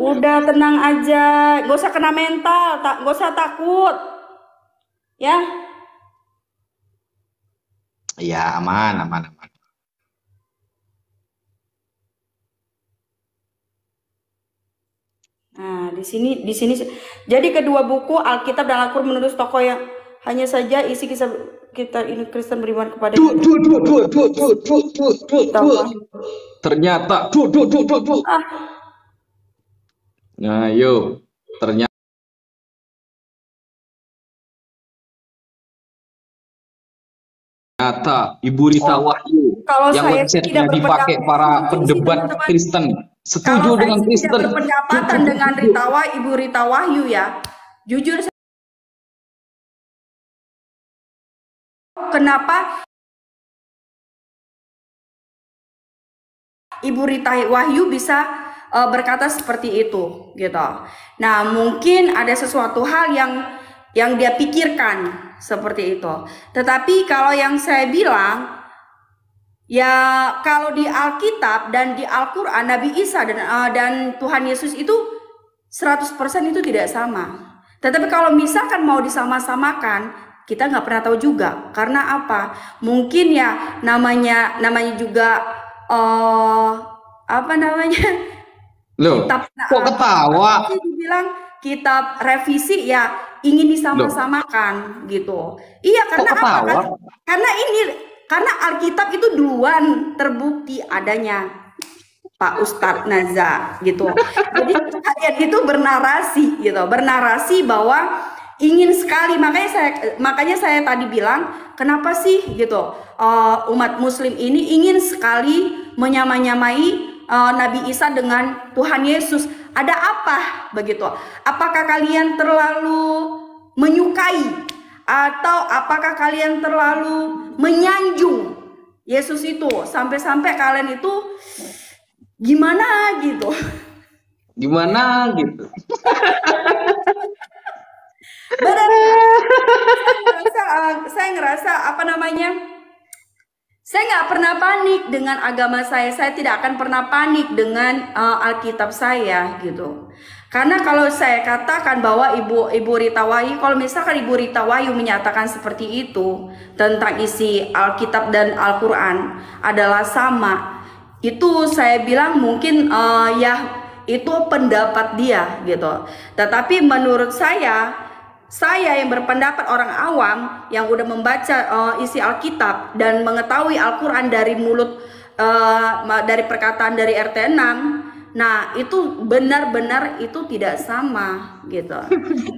Udah tenang aja, gak usah kena mental, tak gak usah takut. Ya.
Iya, aman, aman, aman.
Nah, di sini di sini jadi kedua buku Alkitab dan Al-Qur'an menurut tokoh yang hanya saja isi kisah kita ini Kristen beriman kepada duh, duh, duh, duh, duh, duh, duh, duh, duh, ternyata duh, duh, duh, duh, duh. Ah.
nah yuk ternyata Ternyata Ibu Rita oh,
Wahyu kalau yang websitenya dipakai
para pendebat teman -teman. Kristen setuju kalau dengan Kristen. Kalau
Berpendapatan dengan Rita Wahyu, Ibu Rita
Wahyu ya. Jujur kenapa
Ibu Rita Wahyu bisa uh, berkata seperti itu gitu. Nah, mungkin ada sesuatu hal yang yang dia pikirkan seperti itu. Tetapi kalau yang saya bilang ya kalau di Alkitab dan di Al-Qur'an Nabi Isa dan uh, dan Tuhan Yesus itu 100% itu tidak sama. Tetapi kalau misalkan mau disama-samakan, kita nggak pernah tahu juga karena apa mungkin ya namanya namanya juga uh, apa namanya Loh, kitab kok eh, ketawa dibilang kitab revisi ya ingin disama-samakan gitu iya karena kok apa karena, karena ini karena Alkitab itu duluan terbukti adanya Pak Ustadz Naza gitu jadi kalian itu bernarasi gitu bernarasi bahwa ingin sekali makanya saya makanya saya tadi bilang kenapa sih gitu uh, umat muslim ini ingin sekali menyamai-nyamai uh, Nabi Isa dengan Tuhan Yesus ada apa begitu apakah kalian terlalu menyukai atau apakah kalian terlalu menyanjung Yesus itu sampai-sampai kalian itu gimana gitu
gimana gitu
Benar. saya, ngerasa, eh, saya ngerasa apa namanya? Saya nggak pernah panik dengan agama saya. Saya tidak akan pernah panik dengan uh, Alkitab saya gitu. Karena kalau saya katakan bahwa Ibu Ibu Rita Wahyu, kalau misalkan Ibu Rita Wahyu menyatakan seperti itu tentang isi Alkitab dan Al-Qur'an adalah sama, itu saya bilang mungkin uh, ya itu pendapat dia gitu. Tetapi menurut saya saya yang berpendapat orang awam yang udah membaca uh, isi Alkitab dan mengetahui Al-Qur'an dari mulut uh, dari perkataan dari RT 6 nah itu benar-benar itu tidak sama gitu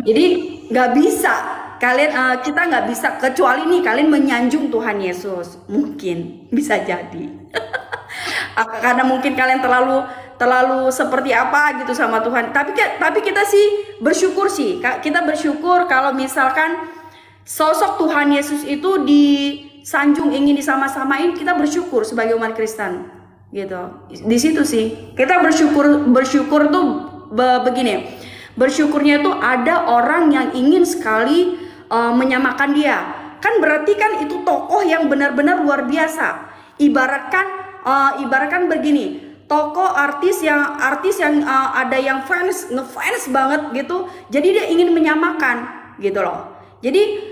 jadi nggak bisa kalian uh, kita nggak bisa kecuali nih kalian menyanjung Tuhan Yesus mungkin bisa jadi karena mungkin kalian terlalu terlalu seperti apa gitu sama Tuhan. Tapi tapi kita sih bersyukur sih. Kita bersyukur kalau misalkan sosok Tuhan Yesus itu di Sanjung ingin disama-samain, kita bersyukur sebagai umat Kristen gitu. Di situ sih kita bersyukur bersyukur tuh be begini. Bersyukurnya itu ada orang yang ingin sekali uh, menyamakan dia. Kan berarti kan itu tokoh yang benar-benar luar biasa. Ibaratkan uh, ibaratkan begini, toko artis yang artis yang uh, ada yang fans ngefans banget gitu jadi dia ingin menyamakan gitu loh jadi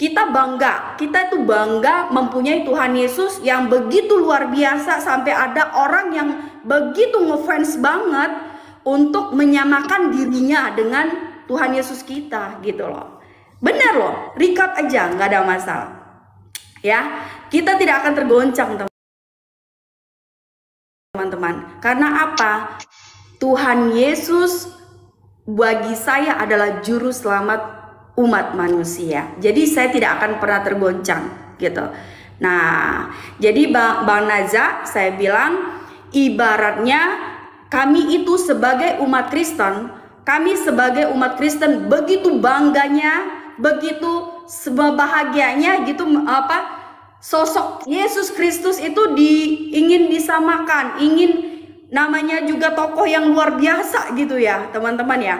kita bangga kita itu bangga mempunyai Tuhan Yesus yang begitu luar biasa sampai ada orang yang begitu ngefans banget untuk menyamakan dirinya dengan Tuhan Yesus kita gitu loh bener loh recap aja nggak ada masalah ya kita tidak akan tergoncang teman teman-teman. Karena apa? Tuhan Yesus bagi saya adalah juru selamat umat manusia. Jadi saya tidak akan pernah tergoncang gitu. Nah, jadi Bang, Bang Naza saya bilang ibaratnya kami itu sebagai umat Kristen, kami sebagai umat Kristen begitu bangganya, begitu sebahagianya gitu apa sosok Yesus Kristus itu di, ingin disamakan, ingin namanya juga tokoh yang luar biasa gitu ya, teman-teman ya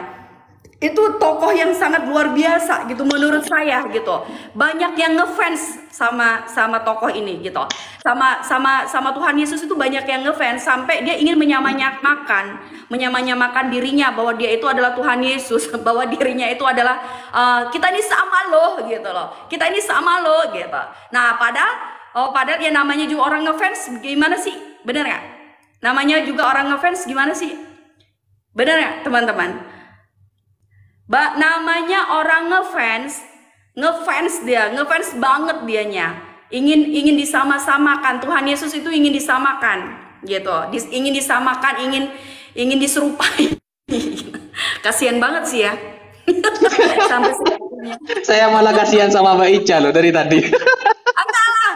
itu tokoh yang sangat luar biasa gitu menurut saya gitu banyak yang ngefans sama sama tokoh ini gitu sama sama sama Tuhan Yesus itu banyak yang ngefans sampai dia ingin menyamanyamakan menyamanyamakan dirinya bahwa dia itu adalah Tuhan Yesus bahwa dirinya itu adalah uh, kita ini sama loh gitu loh kita ini sama loh gitu nah padahal oh padahal ya namanya juga orang ngefans gimana sih bener nggak namanya juga orang ngefans gimana sih bener nggak teman-teman ba namanya orang ngefans ngefans dia ngefans banget dianya ingin ingin disama-samakan Tuhan Yesus itu ingin disamakan gitu Dis, ingin disamakan ingin ingin diserupai kasihan banget sih ya sampai
saya malah kasihan sama Mbak Ica loh dari tadi
ah,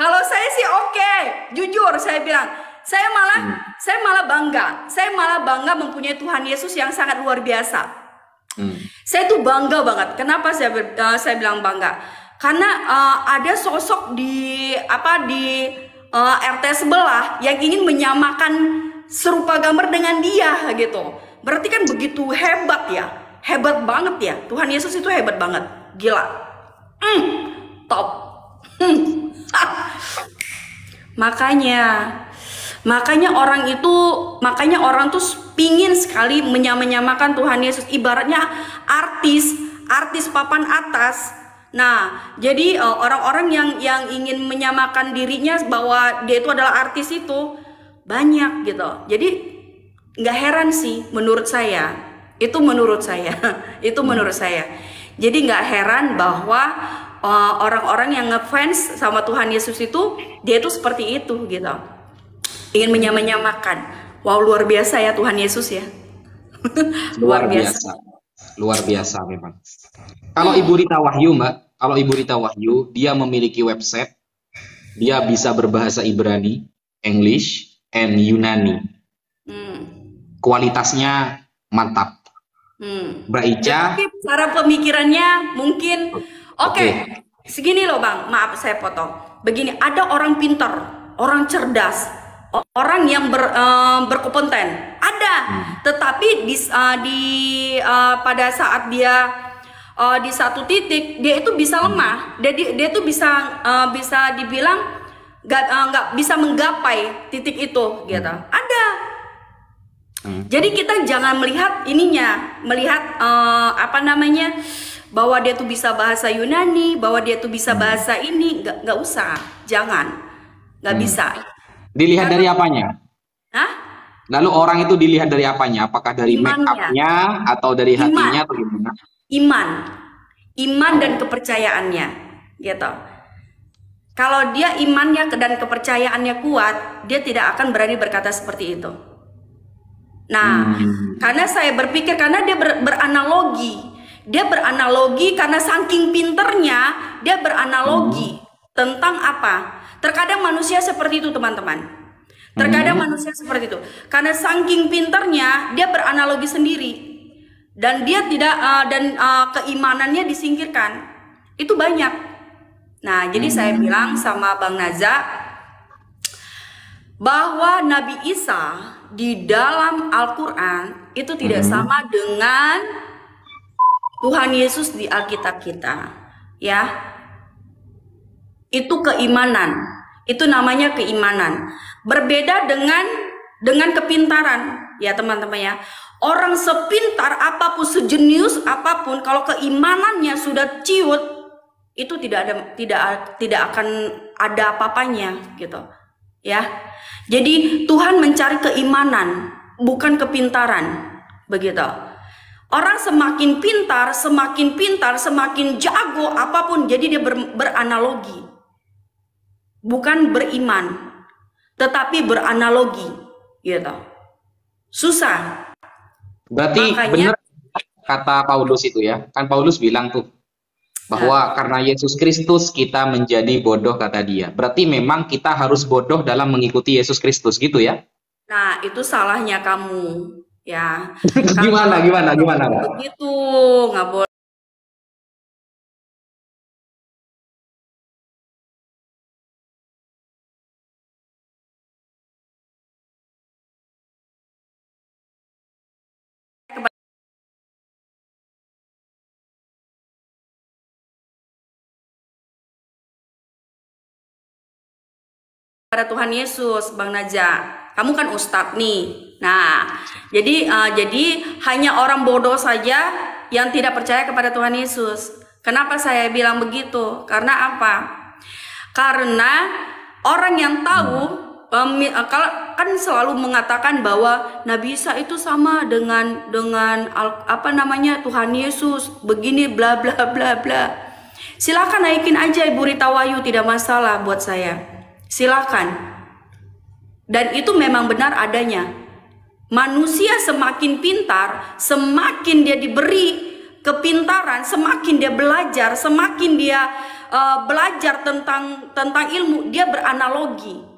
kalau saya sih oke okay. jujur saya bilang saya malah hmm. saya malah bangga saya malah bangga mempunyai Tuhan Yesus yang sangat luar biasa Hmm. Saya tuh bangga banget. Kenapa saya ber, uh, saya bilang bangga? Karena uh, ada sosok di apa di uh, eh, RT sebelah yang ingin menyamakan serupa gambar dengan dia gitu. Berarti kan begitu hebat ya. Hebat banget ya. Tuhan Yesus itu hebat banget. Gila. Mm, top. Mm. makanya makanya orang itu makanya orang tuh pingin sekali menyamakan Tuhan Yesus ibaratnya artis artis papan atas Nah, jadi e, orang-orang yang yang ingin menyamakan dirinya bahwa dia itu adalah artis itu banyak gitu. Jadi nggak heran sih menurut saya. Itu menurut saya. itu menurut saya. Jadi nggak heran bahwa orang e, orang-orang yang ngefans sama Tuhan Yesus itu dia itu seperti itu gitu. Ingin menyamakan. Wow, luar biasa ya Tuhan Yesus ya.
luar biasa. Luar
biasa memang. Kalau Ibu Rita Wahyu, Mbak, kalau Ibu Rita Wahyu, dia memiliki website. Dia bisa berbahasa Ibrani, English, and Yunani. Hmm. Kualitasnya mantap. Hmm. Mbak Ica.
cara pemikirannya mungkin oke. Okay. Okay. Segini loh, Bang. Maaf saya potong. Begini, ada orang pintar, orang cerdas, orang yang ber, uh, eh, berkompeten ada hmm. tetapi di uh, di uh, pada saat dia uh, di satu titik dia itu bisa hmm. lemah jadi dia itu bisa uh, bisa dibilang nggak uh, bisa menggapai titik itu gitu hmm. ada hmm. jadi kita jangan melihat ininya melihat uh, apa namanya bahwa dia tuh bisa bahasa Yunani bahwa dia tuh bisa hmm. bahasa ini nggak nggak usah jangan nggak hmm. bisa
Dilihat Lalu, dari apanya? Hah? Lalu orang itu dilihat dari apanya? Apakah dari Imannya. make upnya atau dari Iman. hatinya atau gimana?
Iman, iman dan kepercayaannya, gitu. Kalau dia imannya dan kepercayaannya kuat, dia tidak akan berani berkata seperti itu. Nah, hmm. karena saya berpikir karena dia ber, beranalogi, dia beranalogi karena saking pinternya dia beranalogi hmm. tentang apa? Terkadang manusia seperti itu teman-teman. Terkadang hmm. manusia seperti itu. Karena saking pinternya dia beranalogi sendiri dan dia tidak uh, dan uh, keimanannya disingkirkan. Itu banyak. Nah, jadi hmm. saya bilang sama Bang Naza bahwa Nabi Isa di dalam Al-Qur'an itu tidak hmm. sama dengan Tuhan Yesus di Alkitab kita. Ya, itu keimanan. Itu namanya keimanan. Berbeda dengan dengan kepintaran, ya teman-teman ya. Orang sepintar apapun, sejenius apapun, kalau keimanannya sudah ciut, itu tidak ada tidak tidak akan ada apa-apanya gitu. Ya. Jadi Tuhan mencari keimanan, bukan kepintaran. Begitu. Orang semakin pintar, semakin pintar, semakin jago apapun, jadi dia ber, beranalogi bukan beriman, tetapi beranalogi, gitu. Susah.
Berarti Makanya, benar kata Paulus itu ya, kan Paulus bilang tuh bahwa ya. karena Yesus Kristus kita menjadi bodoh kata dia. Berarti memang kita harus bodoh dalam mengikuti Yesus Kristus gitu ya?
Nah itu salahnya kamu ya.
gimana gimana gimana?
Begitu nggak boleh. Kepada Tuhan Yesus, Bang Naja. Kamu kan ustadz nih. Nah, jadi uh, jadi hanya orang bodoh saja yang tidak percaya kepada Tuhan Yesus. Kenapa saya bilang begitu? Karena apa? Karena orang yang tahu um, kalau kan selalu mengatakan bahwa Nabi Isa itu sama dengan dengan apa namanya Tuhan Yesus begini bla bla bla bla. Silakan naikin aja Ibu Rita Wayu tidak masalah buat saya. Silakan. Dan itu memang benar adanya. Manusia semakin pintar, semakin dia diberi kepintaran, semakin dia belajar, semakin dia uh, belajar tentang tentang ilmu, dia beranalogi.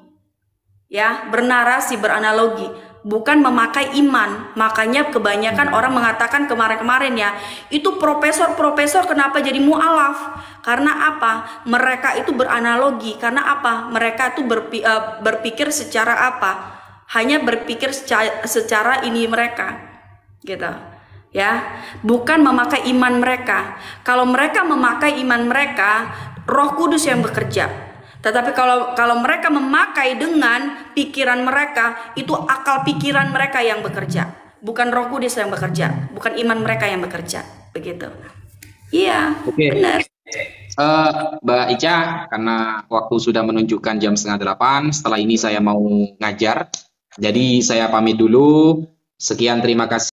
Ya, bernarasi, beranalogi bukan memakai iman. Makanya kebanyakan hmm. orang mengatakan kemarin-kemarin ya, itu profesor-profesor kenapa jadi mualaf? Karena apa? Mereka itu beranalogi. Karena apa? Mereka itu berpi, uh, berpikir secara apa? Hanya berpikir secara, secara ini mereka. Gitu ya bukan memakai iman mereka kalau mereka memakai iman mereka roh kudus yang bekerja tetapi kalau kalau mereka memakai dengan pikiran mereka, itu akal pikiran mereka yang bekerja, bukan roh kudus yang bekerja, bukan iman mereka yang bekerja, begitu.
Iya, okay. benar. Uh, Mbak Ica, karena waktu sudah menunjukkan jam setengah delapan, setelah ini saya mau ngajar, jadi saya pamit dulu. Sekian terima kasih.